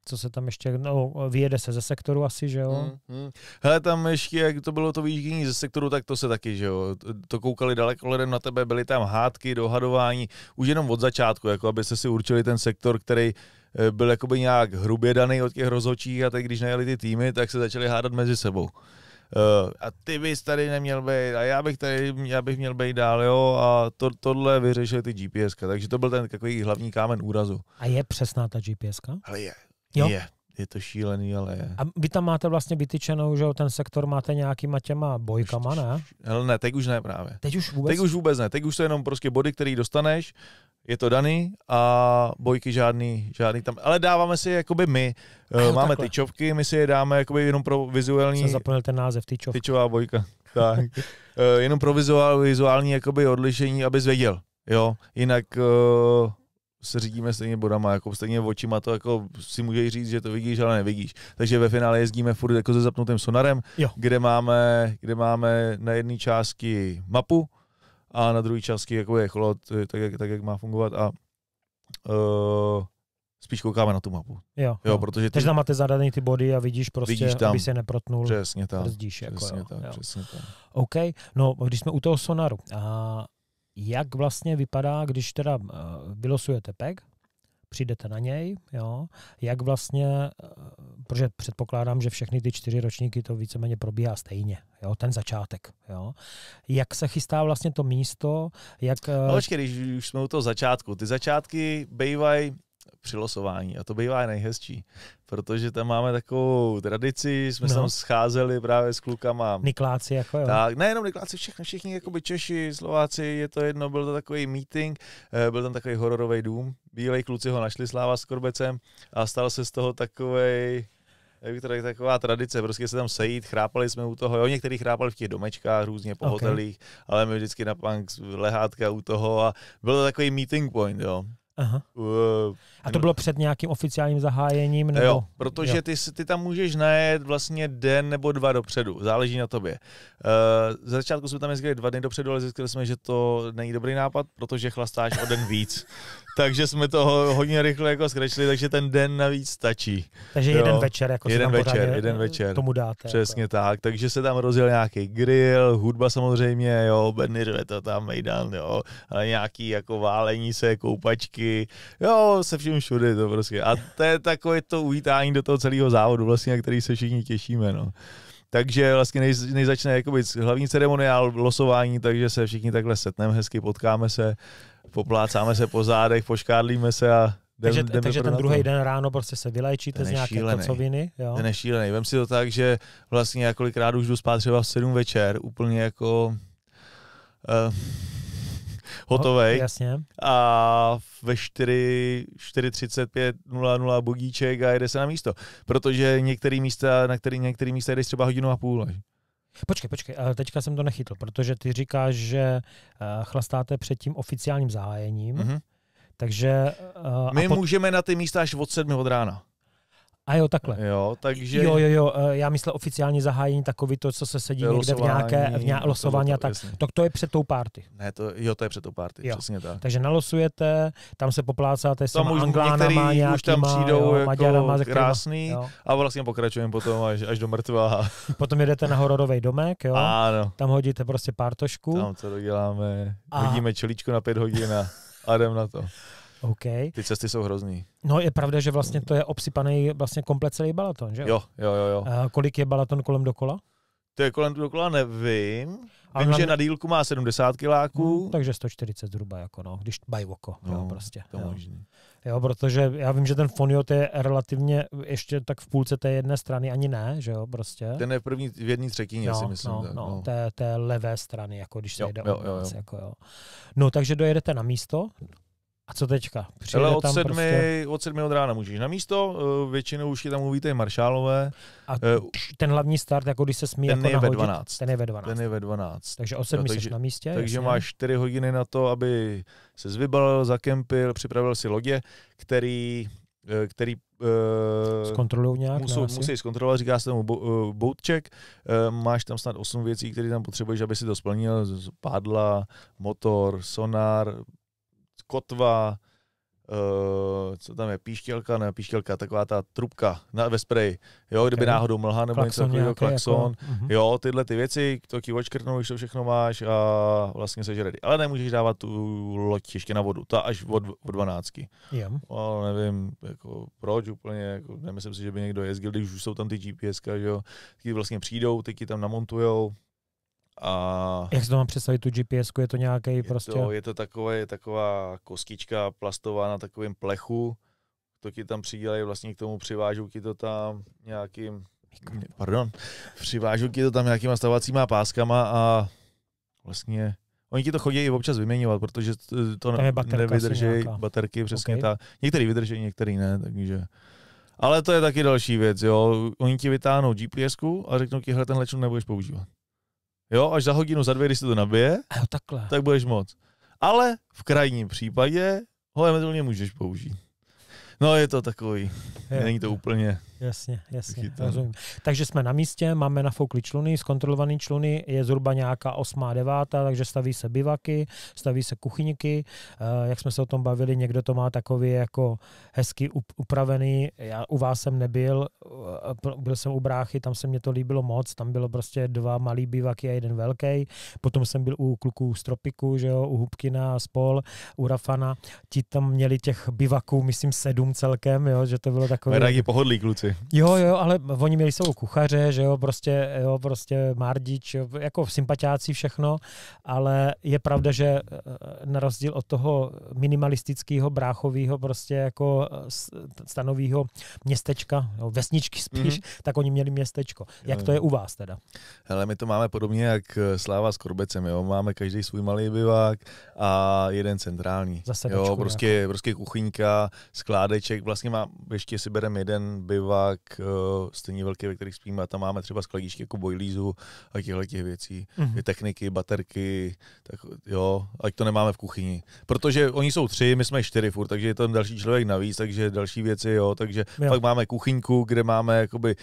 Speaker 1: Co se tam ještě, no vyjede se ze sektoru asi, že jo?
Speaker 2: Mm, mm. Hele, tam ještě, jak to bylo to výjíždění ze sektoru, tak to se taky, že jo? To koukali daleko lidem na tebe, byly tam hádky, dohadování, už jenom od začátku, jako aby se si určili ten sektor, který Eh, byl jakoby nějak hrubě daný od těch rozhodčích a teď když najeli ty týmy, tak se začali hádat mezi sebou. Uh, a ty bys tady neměl být, a já bych tady, já bych měl být dál, jo, a to, tohle vyřešili ty GPS, takže to byl ten takový hlavní kámen úrazu.
Speaker 1: A je přesná ta GPS?
Speaker 2: Ale je. Jo? Je je to šílený, ale je. A
Speaker 1: vy tam máte vlastně vytyčenou, že ten sektor máte nějakýma těma bojkama, ne?
Speaker 2: Hele, ne, teď už ne právě. Teď už vůbec? Teď už vůbec ne, teď už to jenom prostě body, který dostaneš, je to daný a bojky žádný, žádný tam. Ale dáváme si jakoby my. Jo, eh, Máme takhle. tyčovky, my si je dáme jakoby jenom pro vizuální. Jsem zaplnil ten název, tyčovka. Tyčová bojka. Tak. [LAUGHS] Eh, jenom pro vizuál, vizuální jakoby odlišení, abys věděl. Jo, jinak uh, se řídíme stejně bodama, jako stejně očima to jako si můžeš říct, že to vidíš, ale nevidíš. Takže ve finále jezdíme furt jako se zapnutým sonarem, jo. kde máme, kde máme na jedné části mapu a na druhé části jako je chlod, tak jak, tak jak má fungovat a uh, spíš koukáme na tu mapu. Jo, jo, jo. protože ty, Takže tam
Speaker 1: máte zadaný ty body a vidíš prostě, vidíš tam, aby se neprotnul. Přesně tak. Brzdíš, přesně, jako, tak jo, jo. přesně tak. OK, no když jsme u toho sonaru, a jak vlastně vypadá, když teda eh, vylosujete PEG, přijdete na něj, jo, jak vlastně, eh, protože předpokládám, že všechny ty čtyři ročníky to víceméně probíhá stejně, jo, ten začátek,
Speaker 2: jo. Jak se chystá vlastně
Speaker 1: to místo, jak... No počkej,
Speaker 2: když už jsme u toho začátku, ty začátky bývají při losování A to bývá nejhezčí, protože tam máme takovou tradici, jsme no. se tam scházeli právě s klukama.
Speaker 1: Nikláci jako jo. Tak,
Speaker 2: nejenom Nikláci, všechny, všichni jako by Češi, Slováci, je to jedno, byl to takový meeting, eh, byl tam takový hororový dům, bílej kluci ho našli Sláva s Korbecem a stal se z toho takovej je taková tradice, prostě se tam sejít, chrápali jsme u toho, jo, některý chrápali v těch domečkách, různě po okay. hotelích, ale my vždycky na punk lehátka u toho a byl to takový meeting point, jo. Aha. Uh,
Speaker 1: a to bylo před nějakým oficiálním zahájením? Nebo? Jo, protože jo.
Speaker 2: Ty, ty tam můžeš najet vlastně den nebo dva dopředu, záleží na tobě. Uh, eh, za začátku jsme tam jezdili dva dny dopředu, ale zjistili jsme, že to není dobrý nápad, protože chlastáš o den víc. [LAUGHS] takže jsme to hodně rychle jako skrečili, takže ten den navíc stačí. Takže jo. jeden večer, jako jeden večer, pořádě, jeden večer. tomu dáte. Přesně jako. tak, takže se tam rozjel nějaký grill, hudba samozřejmě, jo, Benny to tam, Mejdan, jo, ale nějaký jako válení se, koupačky, jo, se vším všude to prostě. A to je takové to uvítání do toho celého závodu vlastně, na který se všichni těšíme, no. Takže vlastně než, než začne jakoby hlavní ceremoniál, losování, takže se všichni takhle setneme hezky, potkáme se, poplácáme se po zádech, poškádlíme se a Jdem, takže jdem takže ten druhý
Speaker 1: den ráno prostě se vylečíte z nějaké šílený. kocoviny. Jo? Ten je
Speaker 2: šílený. Vem si to tak, že vlastně jakolikrát už jdu spát třeba v 7 večer, úplně jako... Uh, hotovej. No, jasně. A ve 4, 4.35.00 budíček a jede se na místo. Protože některé místa, na který, některé místa jedeš třeba hodinu a půl. Až.
Speaker 1: Počkej, počkej, ale teďka jsem to nechytl, protože ty říkáš, že eh, chlastáte před tím oficiálním zahájením, mm-hmm. takže... Uh, My pot...
Speaker 2: můžeme na ty místa až od sedmi od rána. A jo, takhle. Jo, takže... Jo, jo,
Speaker 1: jo, eh, já myslel oficiálně zahájení takový to, co se sedí to někde v nějaké v nějaké losování a tak. Jasně. Tak to je před tou party.
Speaker 2: Ne, to, jo, to je před tou party, jo. přesně tak.
Speaker 1: Takže nalosujete, tam se poplácáte s tam už Anglánama, nějakýma, už tam přijdou jo, jako Maďarama, krásný
Speaker 2: a vlastně pokračujeme potom až, až do mrtvá.
Speaker 1: [LAUGHS] potom jedete na hororový domek, jo.
Speaker 2: Ano. Tam hodíte prostě pártošku. Tam co doděláme, a... hodíme čelíčku na pět hodin a jdem na to. OK. Ty cesty jsou hrozný.
Speaker 1: No je pravda, že vlastně to je obsypaný vlastně komplet celý Balaton, že jo? Jo, jo, jo. A eh, kolik je Balaton kolem dokola?
Speaker 2: To je kolem dokola nevím. A Vím, na... že na dílku má 70 kiláků. Hmm, takže 140 zhruba, jako no, když oko, no, jo, prostě. To jo.
Speaker 1: Možný. jo, protože já vím, že ten Foniot je relativně ještě tak v půlce té jedné strany, ani ne, že jo, prostě. Ten je první, v jedné třetině, no, si myslím. No, tak, no, no. Té, té levé strany, jako když se jo, jede jo, nás, jo, jo. Jako, jo. No, takže dojedete na místo, a co teďka? Přijde Ale od, tam sedmi, prostě...
Speaker 2: od sedmi od rána můžeš na místo, eh, většinou už je tam uvítají maršálové. A eh,
Speaker 1: ten hlavní start, jako když se smí ten jako je nahodit, ve 12. ten je ve 12. Ten je ve 12. Takže od sedmi no, jsi na místě. Takže jasně. máš
Speaker 2: 4 hodiny na to, aby se zvybalil, zakempil, připravil si lodě, který eh, který uh, zkontrolují nějak. Musou, musí zkontrolovat, říká se tomu boutček. uh, máš tam snad 8 věcí, které tam potřebuješ, aby si to splnil. Pádla, motor, sonar, kotva, uh, co tam je, píštělka, ne píštělka, taková ta trubka na, ve spray, jo, kdyby náhodou mlha nebo něco takového, klakson, jako, uh-huh. jo, tyhle ty věci, to ti když to všechno máš a vlastně se ready. Ale nemůžeš dávat tu loď ještě na vodu, ta až od, od 12. Yeah. Ale nevím, jako, proč úplně, jako, nemyslím si, že by někdo jezdil, když už jsou tam ty GPS, že jo, ty vlastně přijdou, ty ti tam namontujou, a Jak se to
Speaker 1: mám představit, tu gps je to nějaký prostě? To,
Speaker 2: je to prostě- takové, je taková kostička plastová na takovém plechu, to ti tam přidělají, vlastně k tomu přivážu ti to tam nějakým, jako pardon, Přivážu ti to tam nějakýma stavacíma páskama a vlastně Oni ti to chodí občas vyměňovat, protože to nevydrží baterky, přesně okay. ta. Některý vydrží, některý ne, takže. Ale to je taky další věc, jo. Oni ti vytáhnou gps a řeknou ti, hele, tenhle člun nebudeš používat. Jo, až za hodinu, za dvě, když se to nabije, a jo, takhle. tak budeš moc. Ale v krajním případě ho eventuálně můžeš použít. No je to takový, je. není to úplně...
Speaker 1: Jasně, jasně, chytan. rozumím. Takže jsme na místě, máme nafoukli čluny, zkontrolovaný čluny, je zhruba nějaká osmá, devátá, takže staví se bivaky, staví se kuchyňky, eh, jak jsme se o tom bavili, někdo to má takový jako hezky upravený, já u vás jsem nebyl, eh, byl jsem u bráchy, tam se mě to líbilo moc, tam bylo prostě dva malý bivaky a jeden velký, potom jsem byl u kluků z Tropiku, že jo, u Hubkina, Spol, u Rafana, ti tam měli těch bivaků, myslím sedm celkem, jo, že to bylo takové... Mají jako- pohodlí kluci. Jo, jo, ale oni měli jsou kuchaře, že jo, prostě, jo, prostě Mardič, jo, jako sympatiáci všechno, ale je pravda, že eh, na rozdíl od toho minimalistického, bráchového, prostě jako eh, stanového městečka, jo, vesničky spíš, mm-hmm. tak oni měli městečko. Jak jo, to je u vás teda?
Speaker 2: Hele, my to máme podobně jak eh, Sláva s Korbecem, jo, máme každý svůj malý bivák a jeden centrální. Zase jo, prostě, prostě kuchyňka, skládeček, vlastně má, ještě si bereme jeden bivák obývák, eh, stejně velký, ve kterých spíme, a tam máme třeba skladíčky jako bojlízu a těchto těch věcí. Mm-hmm. Techniky, baterky, tak jo, ať to nemáme v kuchyni. Protože oni jsou tři, my jsme čtyři furt, takže je tam další člověk navíc, takže další věci, jo, takže jo. pak máme kuchyňku, kde máme jakoby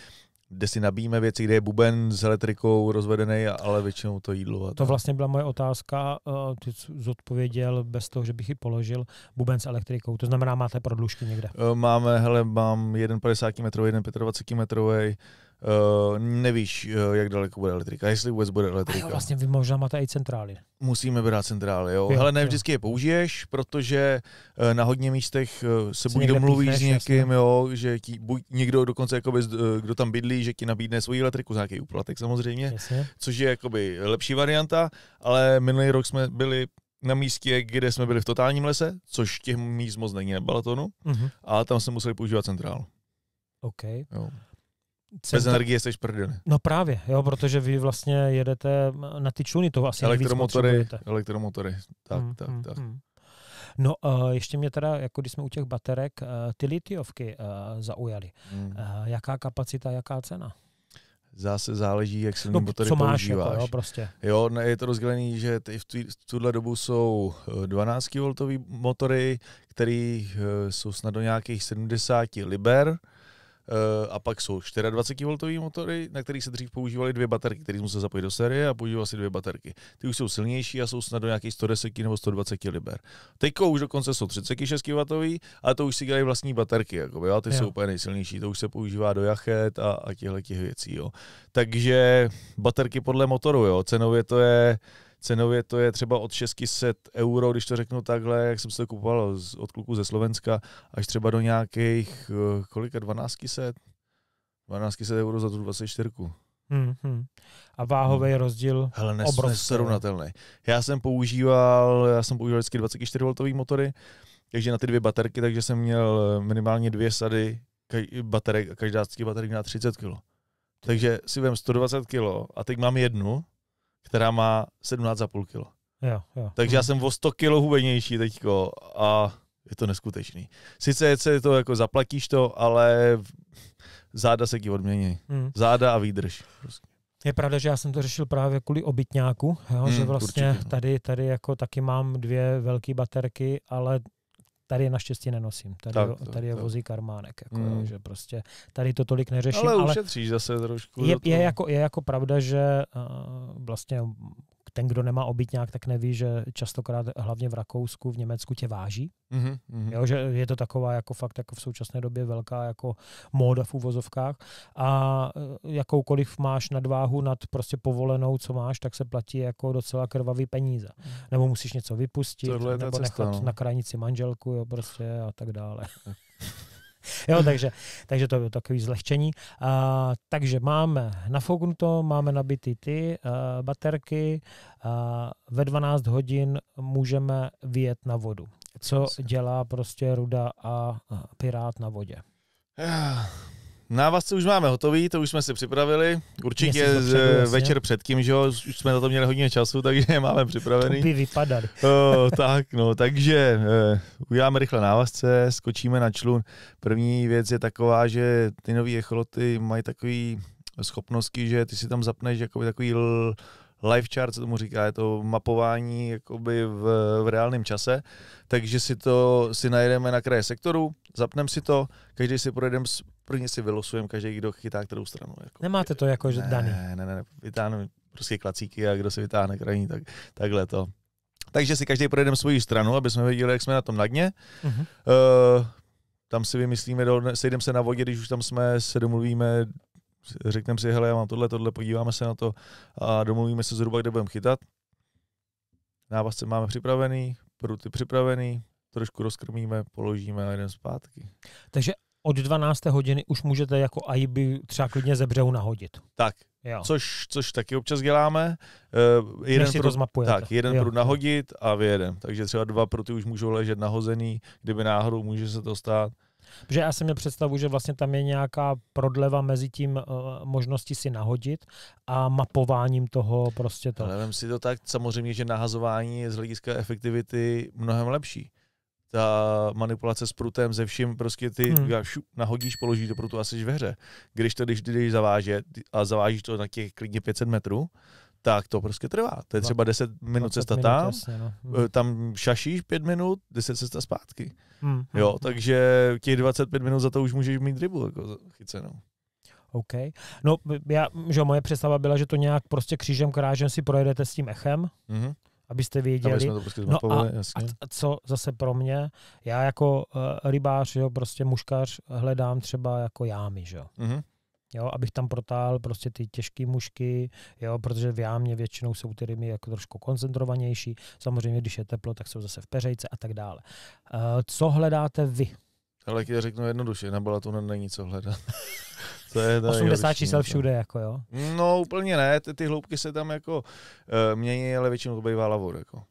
Speaker 2: kde si nabíjíme věci, kde je buben s elektrikou rozvedený, ale většinou to jídlo. A to vlastně byla moje
Speaker 1: otázka, eh, ty jsi zodpověděl bez toho, že bych ji položil, buben s elektrikou, to znamená máte prodlužky někde?
Speaker 2: Eh, máme, hele, mám jeden 50 metrový, jeden 25 metrový, Uh, nevíš, uh, jak daleko bude elektrika, jestli vůbec bude elektrika. A jo, vlastně
Speaker 1: vy možná máte i centrály.
Speaker 2: Musíme brát centrály, jo. Ale ne vždycky je použiješ, protože uh, na hodně místech se buď domluvíš píchneš, s někým, jasný. jo, že ti, buď někdo dokonce, jakoby, kdo tam bydlí, že ti nabídne svoji elektriku za nějaký úplatek samozřejmě, jasný. což je jakoby lepší varianta, ale minulý rok jsme byli na místě, kde jsme byli v totálním lese, což těch míst moc není na Balatonu, uh-huh. Mhm. a tam jsme museli používat centrál. OK. Jo. Centra. Bez energie jsi prdeli.
Speaker 1: No právě, jo, protože vy vlastně jedete na ty čluny, to asi Elektromotory, elektromotory,
Speaker 2: tak, mm, tak, mm, tak.
Speaker 1: Mm. No, uh, ještě mě teda, jako když jsme u těch baterek, uh, ty litiovky uh, zaujaly. Mm. Uh, jaká kapacita, jaká cena?
Speaker 2: Zase záleží, jak se no, baterie co máš jako, používáš. Jako, jo, prostě. jo, ne, je to rozdělený, že ty v, tý, v tuhle dobu jsou 12 voltové motory, které uh, jsou snad do nějakých 70 liber, Eh, a pak jsou 24V motory, na kterých se dřív používaly dvě baterky, které musel zapojit do série a používal si dvě baterky. Ty už jsou silnější a jsou snad do nějakých 110 nebo 120 liber. Teďko už dokonce jsou 36W, a to už si dělají vlastní baterky, jako, jo? ty jo. jsou úplně nejsilnější, to už se používá do jachet a, a těchto těch věcí. Jo? Takže baterky podle motoru, jo? cenově to je Cenově to je třeba od 600 euro, když to řeknu takhle, jak jsem se to kupoval od kluku ze Slovenska, až třeba do nějakých, eh, kolika, 12 set? 12 set euro za tu 24.
Speaker 1: Mm-hmm. A váhový mm. rozdíl Hele, nes, obrovský. srovnatelný.
Speaker 2: Já jsem používal, já jsem používal vždycky 24 voltové motory, takže na ty dvě baterky, takže jsem měl eh, minimálně dvě sady baterek a každá z těch baterek měla 30 kg. Takže si vem 120 kg a teď mám jednu která má 17,5 kg. Jo, jo. Takže já jsem o 100 kg hubenější teďko a je to neskutečný. Sice je to jako zaplatíš to, ale záda se ti odmění. Hmm. Záda a výdrž. Prostě.
Speaker 1: Je pravda, že já jsem to řešil právě kvůli obytňáku, jo, hmm, že vlastně určitě, tady, tady jako taky mám dvě velké baterky, ale Tady naštěstí nenosím. Tady, tak, to, tady je tak. vozík armánek. Jako, mm. že prostě tady to tolik neřeším. Ale ušetříš ale zase trošku. Je, je, jako, je jako pravda, že uh, vlastně ten, kdo nemá obytňák, tak neví, že častokrát hlavně v Rakousku, v Německu tě váží. Mm-hmm. Jo, že je to taková jako fakt jako v současné době velká jako móda v uvozovkách a eh, jakoukoliv máš nadváhu nad prostě povolenou, co máš, tak se platí jako docela krvavý peníze. Mhm. Nebo musíš něco vypustit, nebo cesta, nechat no. na krajnici manželku, jo, prostě a tak dále. [LAUGHS] jo, takže, takže to bylo takový zlehčení. Uh, takže máme nafouknuto, máme nabitý ty uh, baterky. uh, ve 12 hodin můžeme vyjet na vodu. Co dělá prostě Ruda a Pirát na vodě?
Speaker 2: Ah, Návazce už máme hotový, to už jsme si připravili. Určitě předu, večer jo? před tím, že jo, už jsme na to měli hodně času, takže je [LAUGHS] máme připravený. To by vypadali. [LAUGHS] o, tak, no, takže uh, uděláme rychle návazce, skočíme na člun. První věc je taková, že ty nové echoloty mají takový schopnosti, že ty si tam zapneš jakoby takový l- live chart se tomu říká, je to mapování jakoby v, v reálném čase, takže si to si najedeme na kraje sektoru, zapneme si to, každý si projedeme prvně si vylosujeme každý, kdo chytá kterou stranu. Jako. Nemáte to jako že ne, daný? Ne, ne, ne, vytáhneme prostě klacíky a kdo si vytáhne krajní, tak, takhle to. Takže si každý projedeme svoji stranu, aby jsme věděli, jak jsme na tom na dně. Uh-huh. Uh, tam si vymyslíme, sejdeme se na vodě, když už tam jsme, se domluvíme, řekneme si, hele, já mám tohle, tohle, podíváme se na to a domluvíme se zhruba, kde budeme chytat. Návazce máme připravený, pruty připravený, trošku rozkrmíme, položíme a jdeme zpátky.
Speaker 1: Takže od 12. hodiny už můžete jako IB třeba klidně ze břehu nahodit.
Speaker 2: Tak, jo. Což, což taky občas děláme. Uh, jeden prud, to Tak, jeden prut nahodit a vyjedem. Takže třeba dva pruty už můžou ležet nahozený, kdyby náhodou může se to stát.
Speaker 1: Protože já jsem měl představu, že vlastně tam je nějaká prodleva mezi tím uh, možností si nahodit a mapováním toho prostě to.
Speaker 2: Ale si to tak, samozřejmě, že nahazování je z hlediska efektivity mnohem lepší. Ta manipulace s prutem, ze vším, prostě ty hmm. šu, nahodíš, položíš do prutu a jsi ve hře. Když to, když jdeš zavážet a zavážíš to na těch klidně 500 metrů, tak to prostě trvá. To je třeba 10 minut cesta minut, tam, jasně, no. Eh, mhm. tam šašíš 5 minut, 10 cesta zpátky. Hmm. Jo, takže těch 25 minut za to už můžeš mít rybu jako chycenou.
Speaker 1: OK. No, já, že moje představa byla, že to nějak prostě křížem krážem si projedete s tím echem, mm-hmm. abyste věděli. Aby jsme to prostě no a, jasně. a co zase pro mě, já jako uh, rybář, jo, prostě muškař hledám třeba jako jámy, že jo. Mm-hmm jo, abych tam protáhl prostě ty těžké mušky, jo, protože v jámě většinou jsou ty rymy jako trošku koncentrovanější, samozřejmě když je teplo, tak jsou zase v peřejce a tak dále. Uh, co hledáte vy?
Speaker 2: Ale když řeknu jednoduše, na balatonu není co hledat. [LAUGHS] to je 80 čísel všude, jako jo? No úplně ne, ty, ty hloubky se tam jako uh, mění, ale většinou to bývá lavor, jako.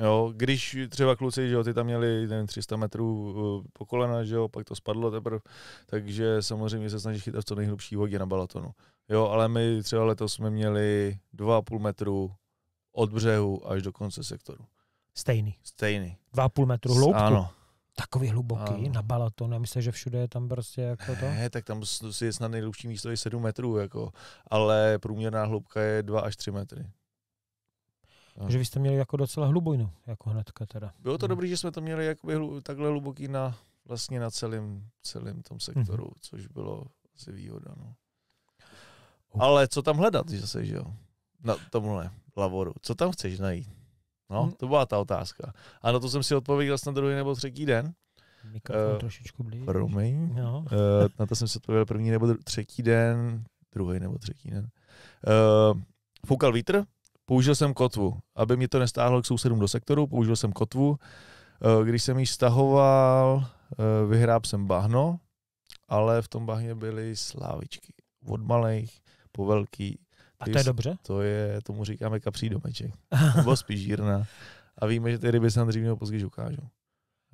Speaker 2: Jo, když třeba kluci, že jo, ty tam měli nevím, 300 metrů eh, po kolena, že jo, pak to spadlo teprve, takže samozřejmě se snaží chytat v co nejhlubší vodě na balatonu. Jo, ale my třeba letos jsme měli 2,5 metru od břehu až do konce sektoru. Stejný. Stejný.
Speaker 1: 2,5 metru hloubku? Ano. Takový hluboký ano. na balaton. Já myslím, že všude je tam prostě jako to. Ne,
Speaker 2: tak tam si je snad nejhlubší místo je 7 metrů, jako. ale průměrná hloubka je 2 až 3 metry. Takže no. vy
Speaker 1: jste měli jako docela hlubojnu, jako hnedka teda.
Speaker 2: Bylo to hmm. dobré, že jsme to měli jakoby hlu, takhle hluboký na, vlastně na celém, celém tom mhm. sektoru, hmm. což bylo asi výhoda. No. Okay. Ale co tam hledat, zase, že jo? Na tomhle lavoru. Co tam chceš najít? No, hmm. to byla ta otázka. A na to jsem si odpověděl snad druhý nebo třetí den. Mikrofon uh, trošičku blíž. Promiň. No. uh, na to jsem si odpověděl první nebo dru- třetí den, druhý nebo třetí den. Uh, foukal vítr, Použil jsem kotvu, aby mi to nestáhlo k sousedům do sektoru, použil jsem kotvu. Eh, když jsem ji stahoval, eh, vyhráb jsem bahno, ale v tom bahně byly slávičky. Od malých po velký. A to je dobře? To je, tomu říkáme kapří domeček. [LAUGHS] Nebo spíš žírna. A víme, že ty ryby se nám dřív nebo později ukážou.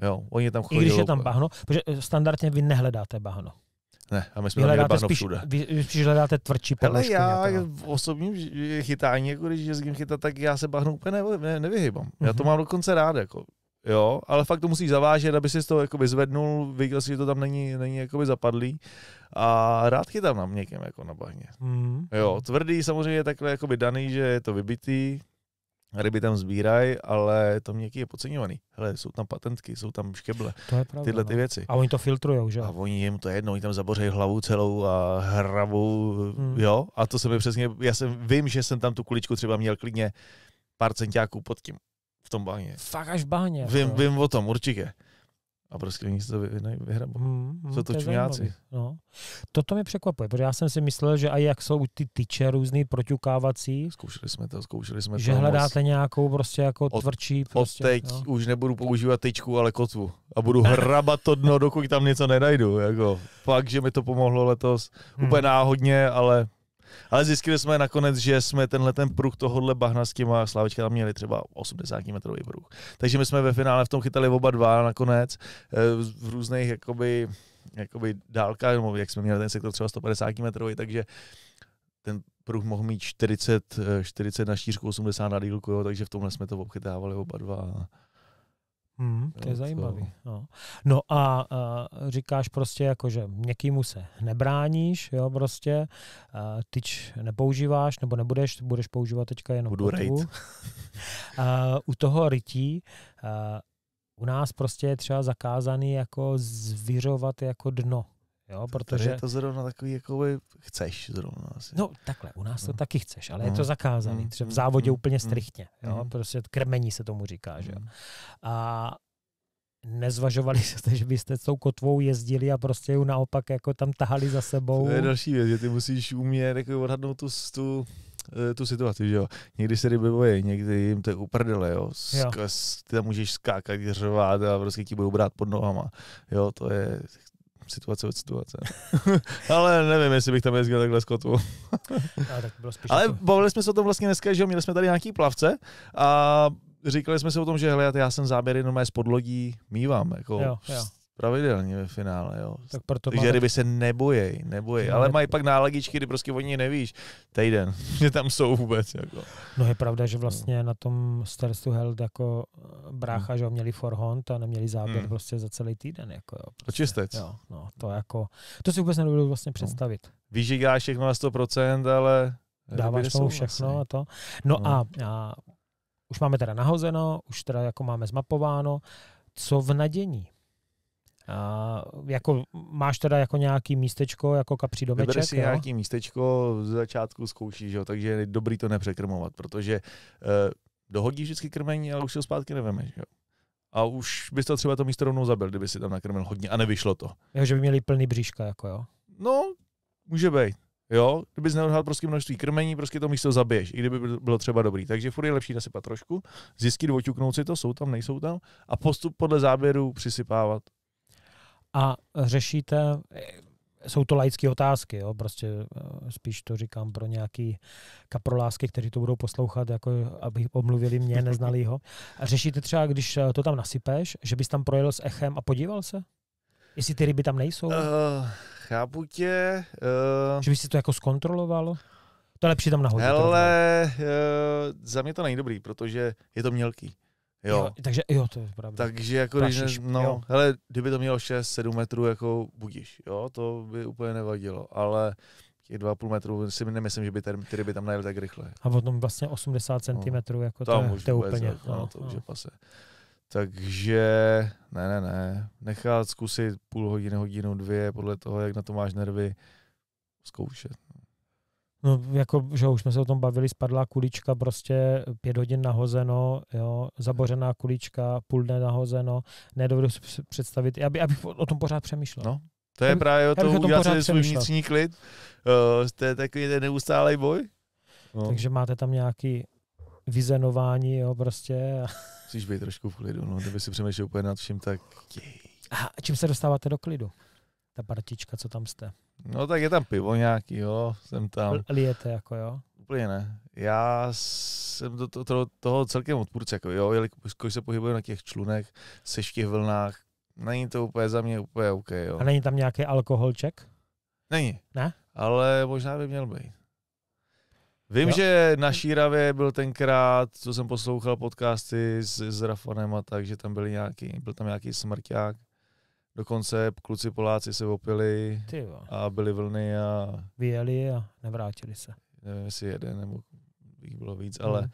Speaker 2: Jo, oni tam chodí. I když je tam
Speaker 1: bahno, protože standardně vy nehledáte bahno.
Speaker 2: Ne, a my jsme hledáte tam spíš, všude. Vy,
Speaker 1: vy spíš hledáte
Speaker 2: tvrdší podložku. já no. v osobním chytání, jako když jezdím chytat, tak já se bahnu úplně ne, ne, nevyhybám. Já to mhm. mám dokonce rád, jako. Jo, ale fakt to musíš zavážet, aby si z toho jako vyzvednul, viděl si, že to tam není, není jakoby zapadlý. A rád chytám na měkkém, jako na bahně. Mm. Jo, tvrdý samozřejmě je takhle jakoby daný, že je to vybitý, ryby tam sbírají, ale to měkký je podceňovaný. Hele, jsou tam patentky, jsou tam škeble, to je pravda, tyhle ty no. věci. A oni to filtrujou, že? A oni jim to je jedno, oni tam zabořejí hlavu celou a hravu, hmm. jo? A to se mi přesně, já jsem, vím, že jsem tam tu kuličku třeba měl klidně pár centiáků pod tím, v tom báně. Fakt až v báně. Vím, no. vím o tom, určitě. A prostě oni se to vyhrabou. Hmm, hmm, jsou to, to čuňáci.
Speaker 1: No. Toto mě překvapuje, protože já jsem si myslel, že a jak jsou ty tyče různý proťukávací. Zkoušeli jsme to, zkoušeli jsme že to. Že hledáte moc. nějakou prostě jako od, tvrdší. Prostě, od teď no.
Speaker 2: už nebudu používat tyčku, ale kotvu. A budu hrabat to dno, dokud tam něco nenajdu. Jako. Fakt, že mi to pomohlo letos. Hmm. Úplně náhodně, ale ale zjistili jsme nakonec, že jsme tenhle ten pruh tohohle bahna s těma Slávečka tam měli třeba 80 metrový pruh. Takže my jsme ve finále v tom chytali oba dva nakonec eh, v různých jakoby, jakoby dálkách, nebo jak jsme měli ten sektor třeba 150 metrový, takže ten pruh mohl mít 40, 40 eh, na šířku, 80 na dílku, jo, takže v tomhle jsme to obchytávali oba dva Hmm, to je no, zajímavý.
Speaker 1: To... No. no a uh, říkáš prostě jako, že někýmu se nebráníš, jo, prostě, uh, tyč nepoužíváš, nebo nebudeš, budeš používat teďka jenom Budu kotvu. uh, [LAUGHS] U toho rytí uh, u nás prostě je třeba zakázaný jako zvířovat jako dno. Jo, protože... je
Speaker 2: to zrovna takový, jako by chceš zrovna. Asi. No
Speaker 1: takhle, u nás to no. taky chceš, ale no. je to mm. zakázaný. Mm. Třeba v mm, závodě mm. úplně mm, striktně. Jo? Mm. Prostě krmení se tomu říká. Že? A nezvažovali [LAUGHS] jste, že byste s tou kotvou jezdili a prostě ju naopak jako tam tahali za sebou. To je další
Speaker 2: věc, že ty musíš umět jako odhadnout tu, tu, eh, tu situaci, že jo. Někdy se ryby bojí, někdy jim to je uprdele, jo. Sk- jo. Ty tam můžeš skákat, řvát a prostě ti budou brát pod nohama. Jo, to je situace od situace. [LAUGHS] ale nevím, jestli bych tam jezdil takhle z kotvu. [LAUGHS] ale, ale to... Jako- bavili jsme se o tom vlastně dneska, že měli jsme tady nějaký plavce a říkali jsme si o tom, že hele, já jsem záběr jenom z podlodí mývám. Jako jo, jo pravidelně ve finále, jo. Tak proto Takže ryby se nebojej, nebojej, no, ale mají pak nálegičky, kdy prostě o ní nevíš Tejden, [LAUGHS] že tam jsou vůbec, jako.
Speaker 1: No je pravda, že vlastně no. na tom to Held jako eh, brácha, mm. že ho měli forhont a neměli záběr mm. prostě za celý týden, jako
Speaker 2: jo. Prostě, Jo, no,
Speaker 1: to jako, to si vůbec nedovedu vlastně no. představit.
Speaker 2: No. děláš všechno na 100%, ale... Dáváš tomu všechno vlastně. a to. No, no. A,
Speaker 1: a už máme teda nahozeno, už teda jako máme zmapováno, co v nadění? A eh, jako, máš teda jako nějaký místečko, jako kapří domeček? Vybereš si jo? nějaký
Speaker 2: místečko, z začátku zkoušíš, jo, takže je dobrý to nepřekrmovat, protože eh, dohodíš vždycky krmení, ale už si ho zpátky nevemeš. Jo a už bys to třeba to místo rovnou zabil, kdyby si tam nakrmil hodně a nevyšlo to.
Speaker 1: Jo, že by měli plný bříška, jako jo?
Speaker 2: No, může být. Jo, kdybys neodhal prostě množství krmení, prostě to místo zabiješ, i kdyby bylo třeba dobrý. Takže furt je lepší nasypat trošku, zjistit, oťuknout si to, jsou tam, nejsou tam a postup podle záběru přisypávat
Speaker 1: a řešíte, jsou to laické otázky, jo? prostě eh, spíš to říkám pro nějaký kaprolásky, kteří to budou poslouchat, jako aby omluvili mě, neznali ho. A řešíte třeba, když eh, to tam nasypeš, že bys tam projel s echem a podíval se? Jestli ty ryby tam nejsou? Uh,
Speaker 2: chápu tě.
Speaker 1: Uh... Že bys si to jako zkontroloval? To je lepší tam nahodit.
Speaker 2: Ale uh, za mě to není dobrý, protože je to mělký. Jo. jo. takže jo, to je pravda. Takže jako Prašiš, když, no, jo. hele, kdyby to mělo 6-7 metrů, jako budíš, jo, to by úplně nevadilo, ale těch 2,5 metrů si nemyslím, že by ten, který by tam najel tak rychle.
Speaker 1: A potom vlastně 80 cm, no. jako to, je, to je úplně. no, no, to no. už je
Speaker 2: pase. Takže ne, ne, ne, nechat zkusit půl hodiny, hodinu, dvě, podle toho, jak na to máš nervy, zkoušet.
Speaker 1: No, jako, že už jsme se o tom bavili, spadla kulička, prostě pět hodin nahozeno, jo, zabořená kulička, půl dne nahozeno, nedovedu si představit, já, by, já bych o tom pořád přemýšlel. No, to je já, právě o tom, tom udělat si svůj vnitřní
Speaker 2: klid, uh, to je takový ten neustálý boj. No. Takže
Speaker 1: máte tam nějaký vyzenování, jo,
Speaker 2: prostě. Musíš být trošku v klidu, no, kdyby si přemýšlel úplně nad vším, tak jej.
Speaker 1: A čím se dostáváte do klidu? ta partička, co tam jste?
Speaker 2: No tak je tam pivo nějaký, jo, jsem tam.
Speaker 1: Lijete jako, jo?
Speaker 2: Úplně ne. Já jsem do to, to, toho celkem odpůrce, jako jo, jelikož se pohybuje na těch člunech, se v těch vlnách, není to úplně za mě úplně OK, jo. A
Speaker 1: není tam nějaký alkoholček? Není. Ne?
Speaker 2: Ale možná by měl být. Vím, jo. že na Šíravě byl tenkrát, co jsem poslouchal podcasty s, s Rafonem a tak, že tam byli nějaký, byl tam nějaký smrťák. Dokonce kluci Poláci se opili a byly vlny a... Vyjeli a nevrátili se. Nevím, jestli jeden nebo jich bylo víc, ale hmm.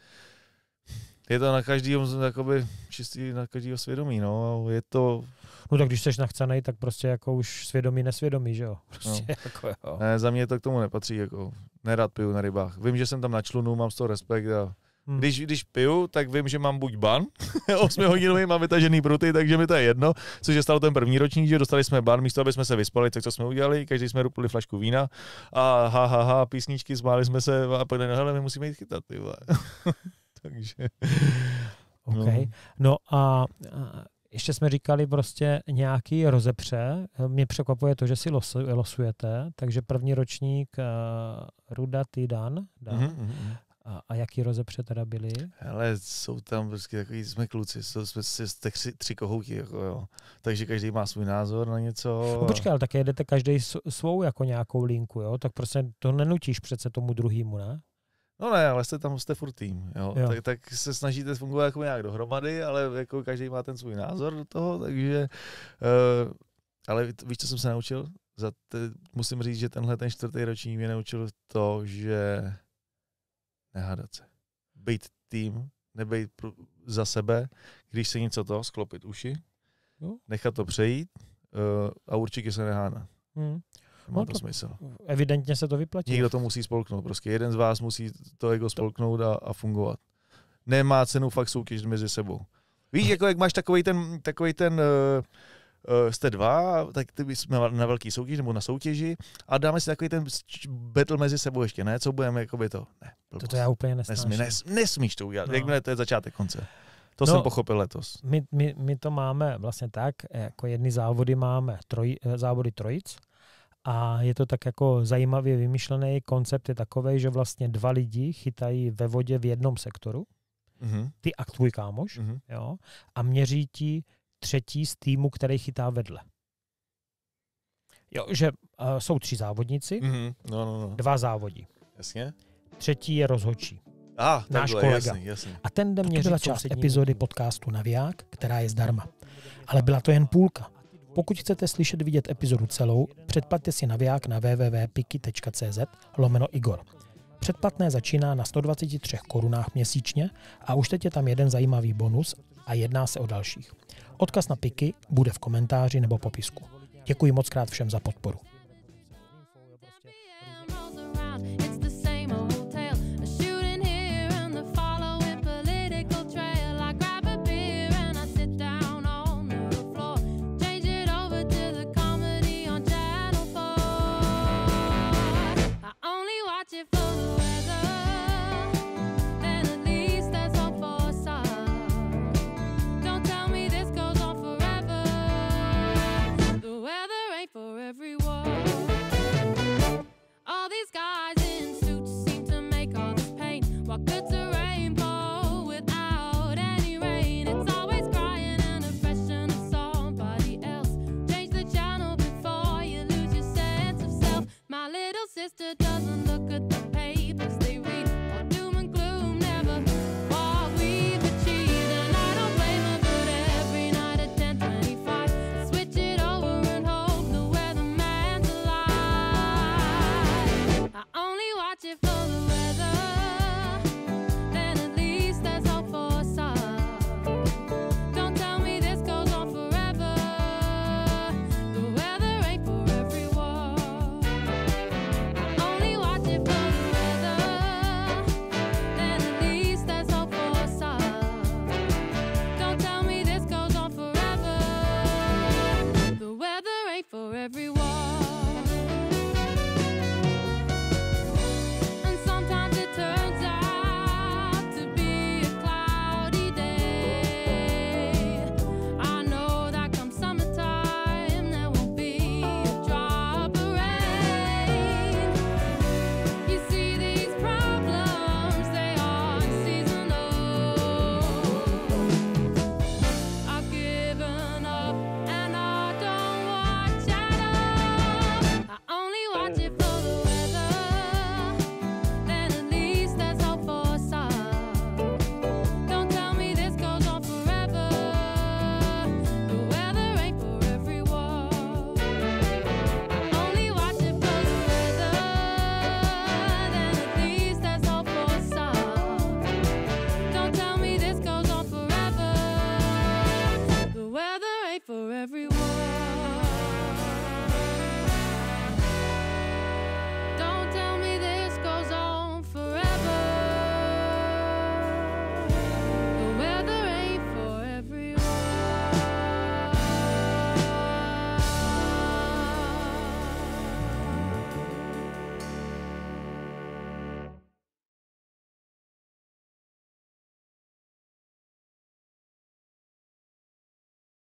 Speaker 2: je to na každého jakoby čistý na každého svědomí, no. Je to... No tak když
Speaker 1: jsi nachcenej, tak prostě jako už svědomí
Speaker 2: nesvědomí, že jo? No. Prostě no. jako jo. Ne, za mě to k tomu nepatří, jako nerad piju na rybách. Vím, že jsem tam na člunu, mám z toho respekt a Hmm. Když, když piju, tak vím, že mám buď ban, 8 [LAUGHS] hodinový mám vytažený pruty, takže mi to je jedno, což je stalo ten první ročník, že dostali jsme ban, místo aby jsme se vyspali, tak co jsme udělali, každý jsme rupili flašku vína a ha, ha, ha, písničky, zmáli jsme se a pak no, hele, my musíme jít chytat, ty [LAUGHS] Takže... Okay. No.
Speaker 1: no a ještě jsme říkali prostě nějaký rozepře. Mě překvapuje to, že si los, losujete, takže první ročník uh, Ruda Tydan. Dan. Mm-hmm. A, a jaký rozepře teda byli?
Speaker 2: Ale jsou tam prostě takový, jsme kluci, jsou, jsme si tři, tři kohouti, jako jo. Takže každý má svůj názor na něco. No počkej,
Speaker 1: ale tak jedete každý svou jako nějakou linku, jo? Tak prostě to nenutíš přece tomu druhému, ne?
Speaker 2: No ne, ale jste tam jste furt tým, jo. jo. Tak, tak, se snažíte fungovat jako nějak dohromady, ale jako každý má ten svůj názor do toho, takže... Uh, ale víš, co jsem se naučil? Za te, musím říct, že tenhle ten čtvrtý ročník mě naučil to, že nehádat se. Být tým, nebejt za sebe, když se něco toho, sklopit uši, no. nechat to přejít uh, a určitě se nehána. Hmm. Má no to, to smysl. Evidentně se to vyplatí. Někdo to musí spolknout. Prostě jeden z vás musí to jako spolknout a, a fungovat. Nemá cenu fakt soutěžit mezi sebou. Víš, jako jak máš takový ten, takovej ten uh, Eh, jste dva, tak ty jsme na velký soutěž nebo na soutěži a dáme si takový ten battle mezi sebou ještě, ne? Co budeme, jako by to? Ne. Blbost. To já úplně Nesmíš, Nesmí, nes, nesmíš to udělat, no. jakmile to je začátek konce. To no, jsem pochopil letos.
Speaker 1: My, my, my, to máme vlastně tak, eh, jako jedny závody máme troj, eh, závody trojic a je to tak jako zajímavě vymyšlený koncept je takový, že vlastně dva lidi chytají ve vodě v jednom sektoru, mm-hmm. ty a tvůj kámoš, mm-hmm. jo, a měří ti, třetí z týmu, který chytá vedle. Jo, že uh, jsou tři závodníci, mm-hmm. no, no, no. dva závodí. Jasně. Třetí je rozhodčí. Ah, náš takhle, kolega. Jasný, jasný. A ten jde měřila část epizody podcastu Naviják, která je zdarma. Ale byla to jen půlka. Pokud chcete slyšet vidět epizodu celou, předplatte si Naviják na www.piki.cz lomeno Igor. Předplatné začíná na 123 korunách měsíčně a už teď je tam jeden zajímavý bonus a jedná se o dalších. Odkaz na PIKy bude v komentáři nebo popisku. Děkuji moc krát všem za podporu.
Speaker 3: sister doesn't look at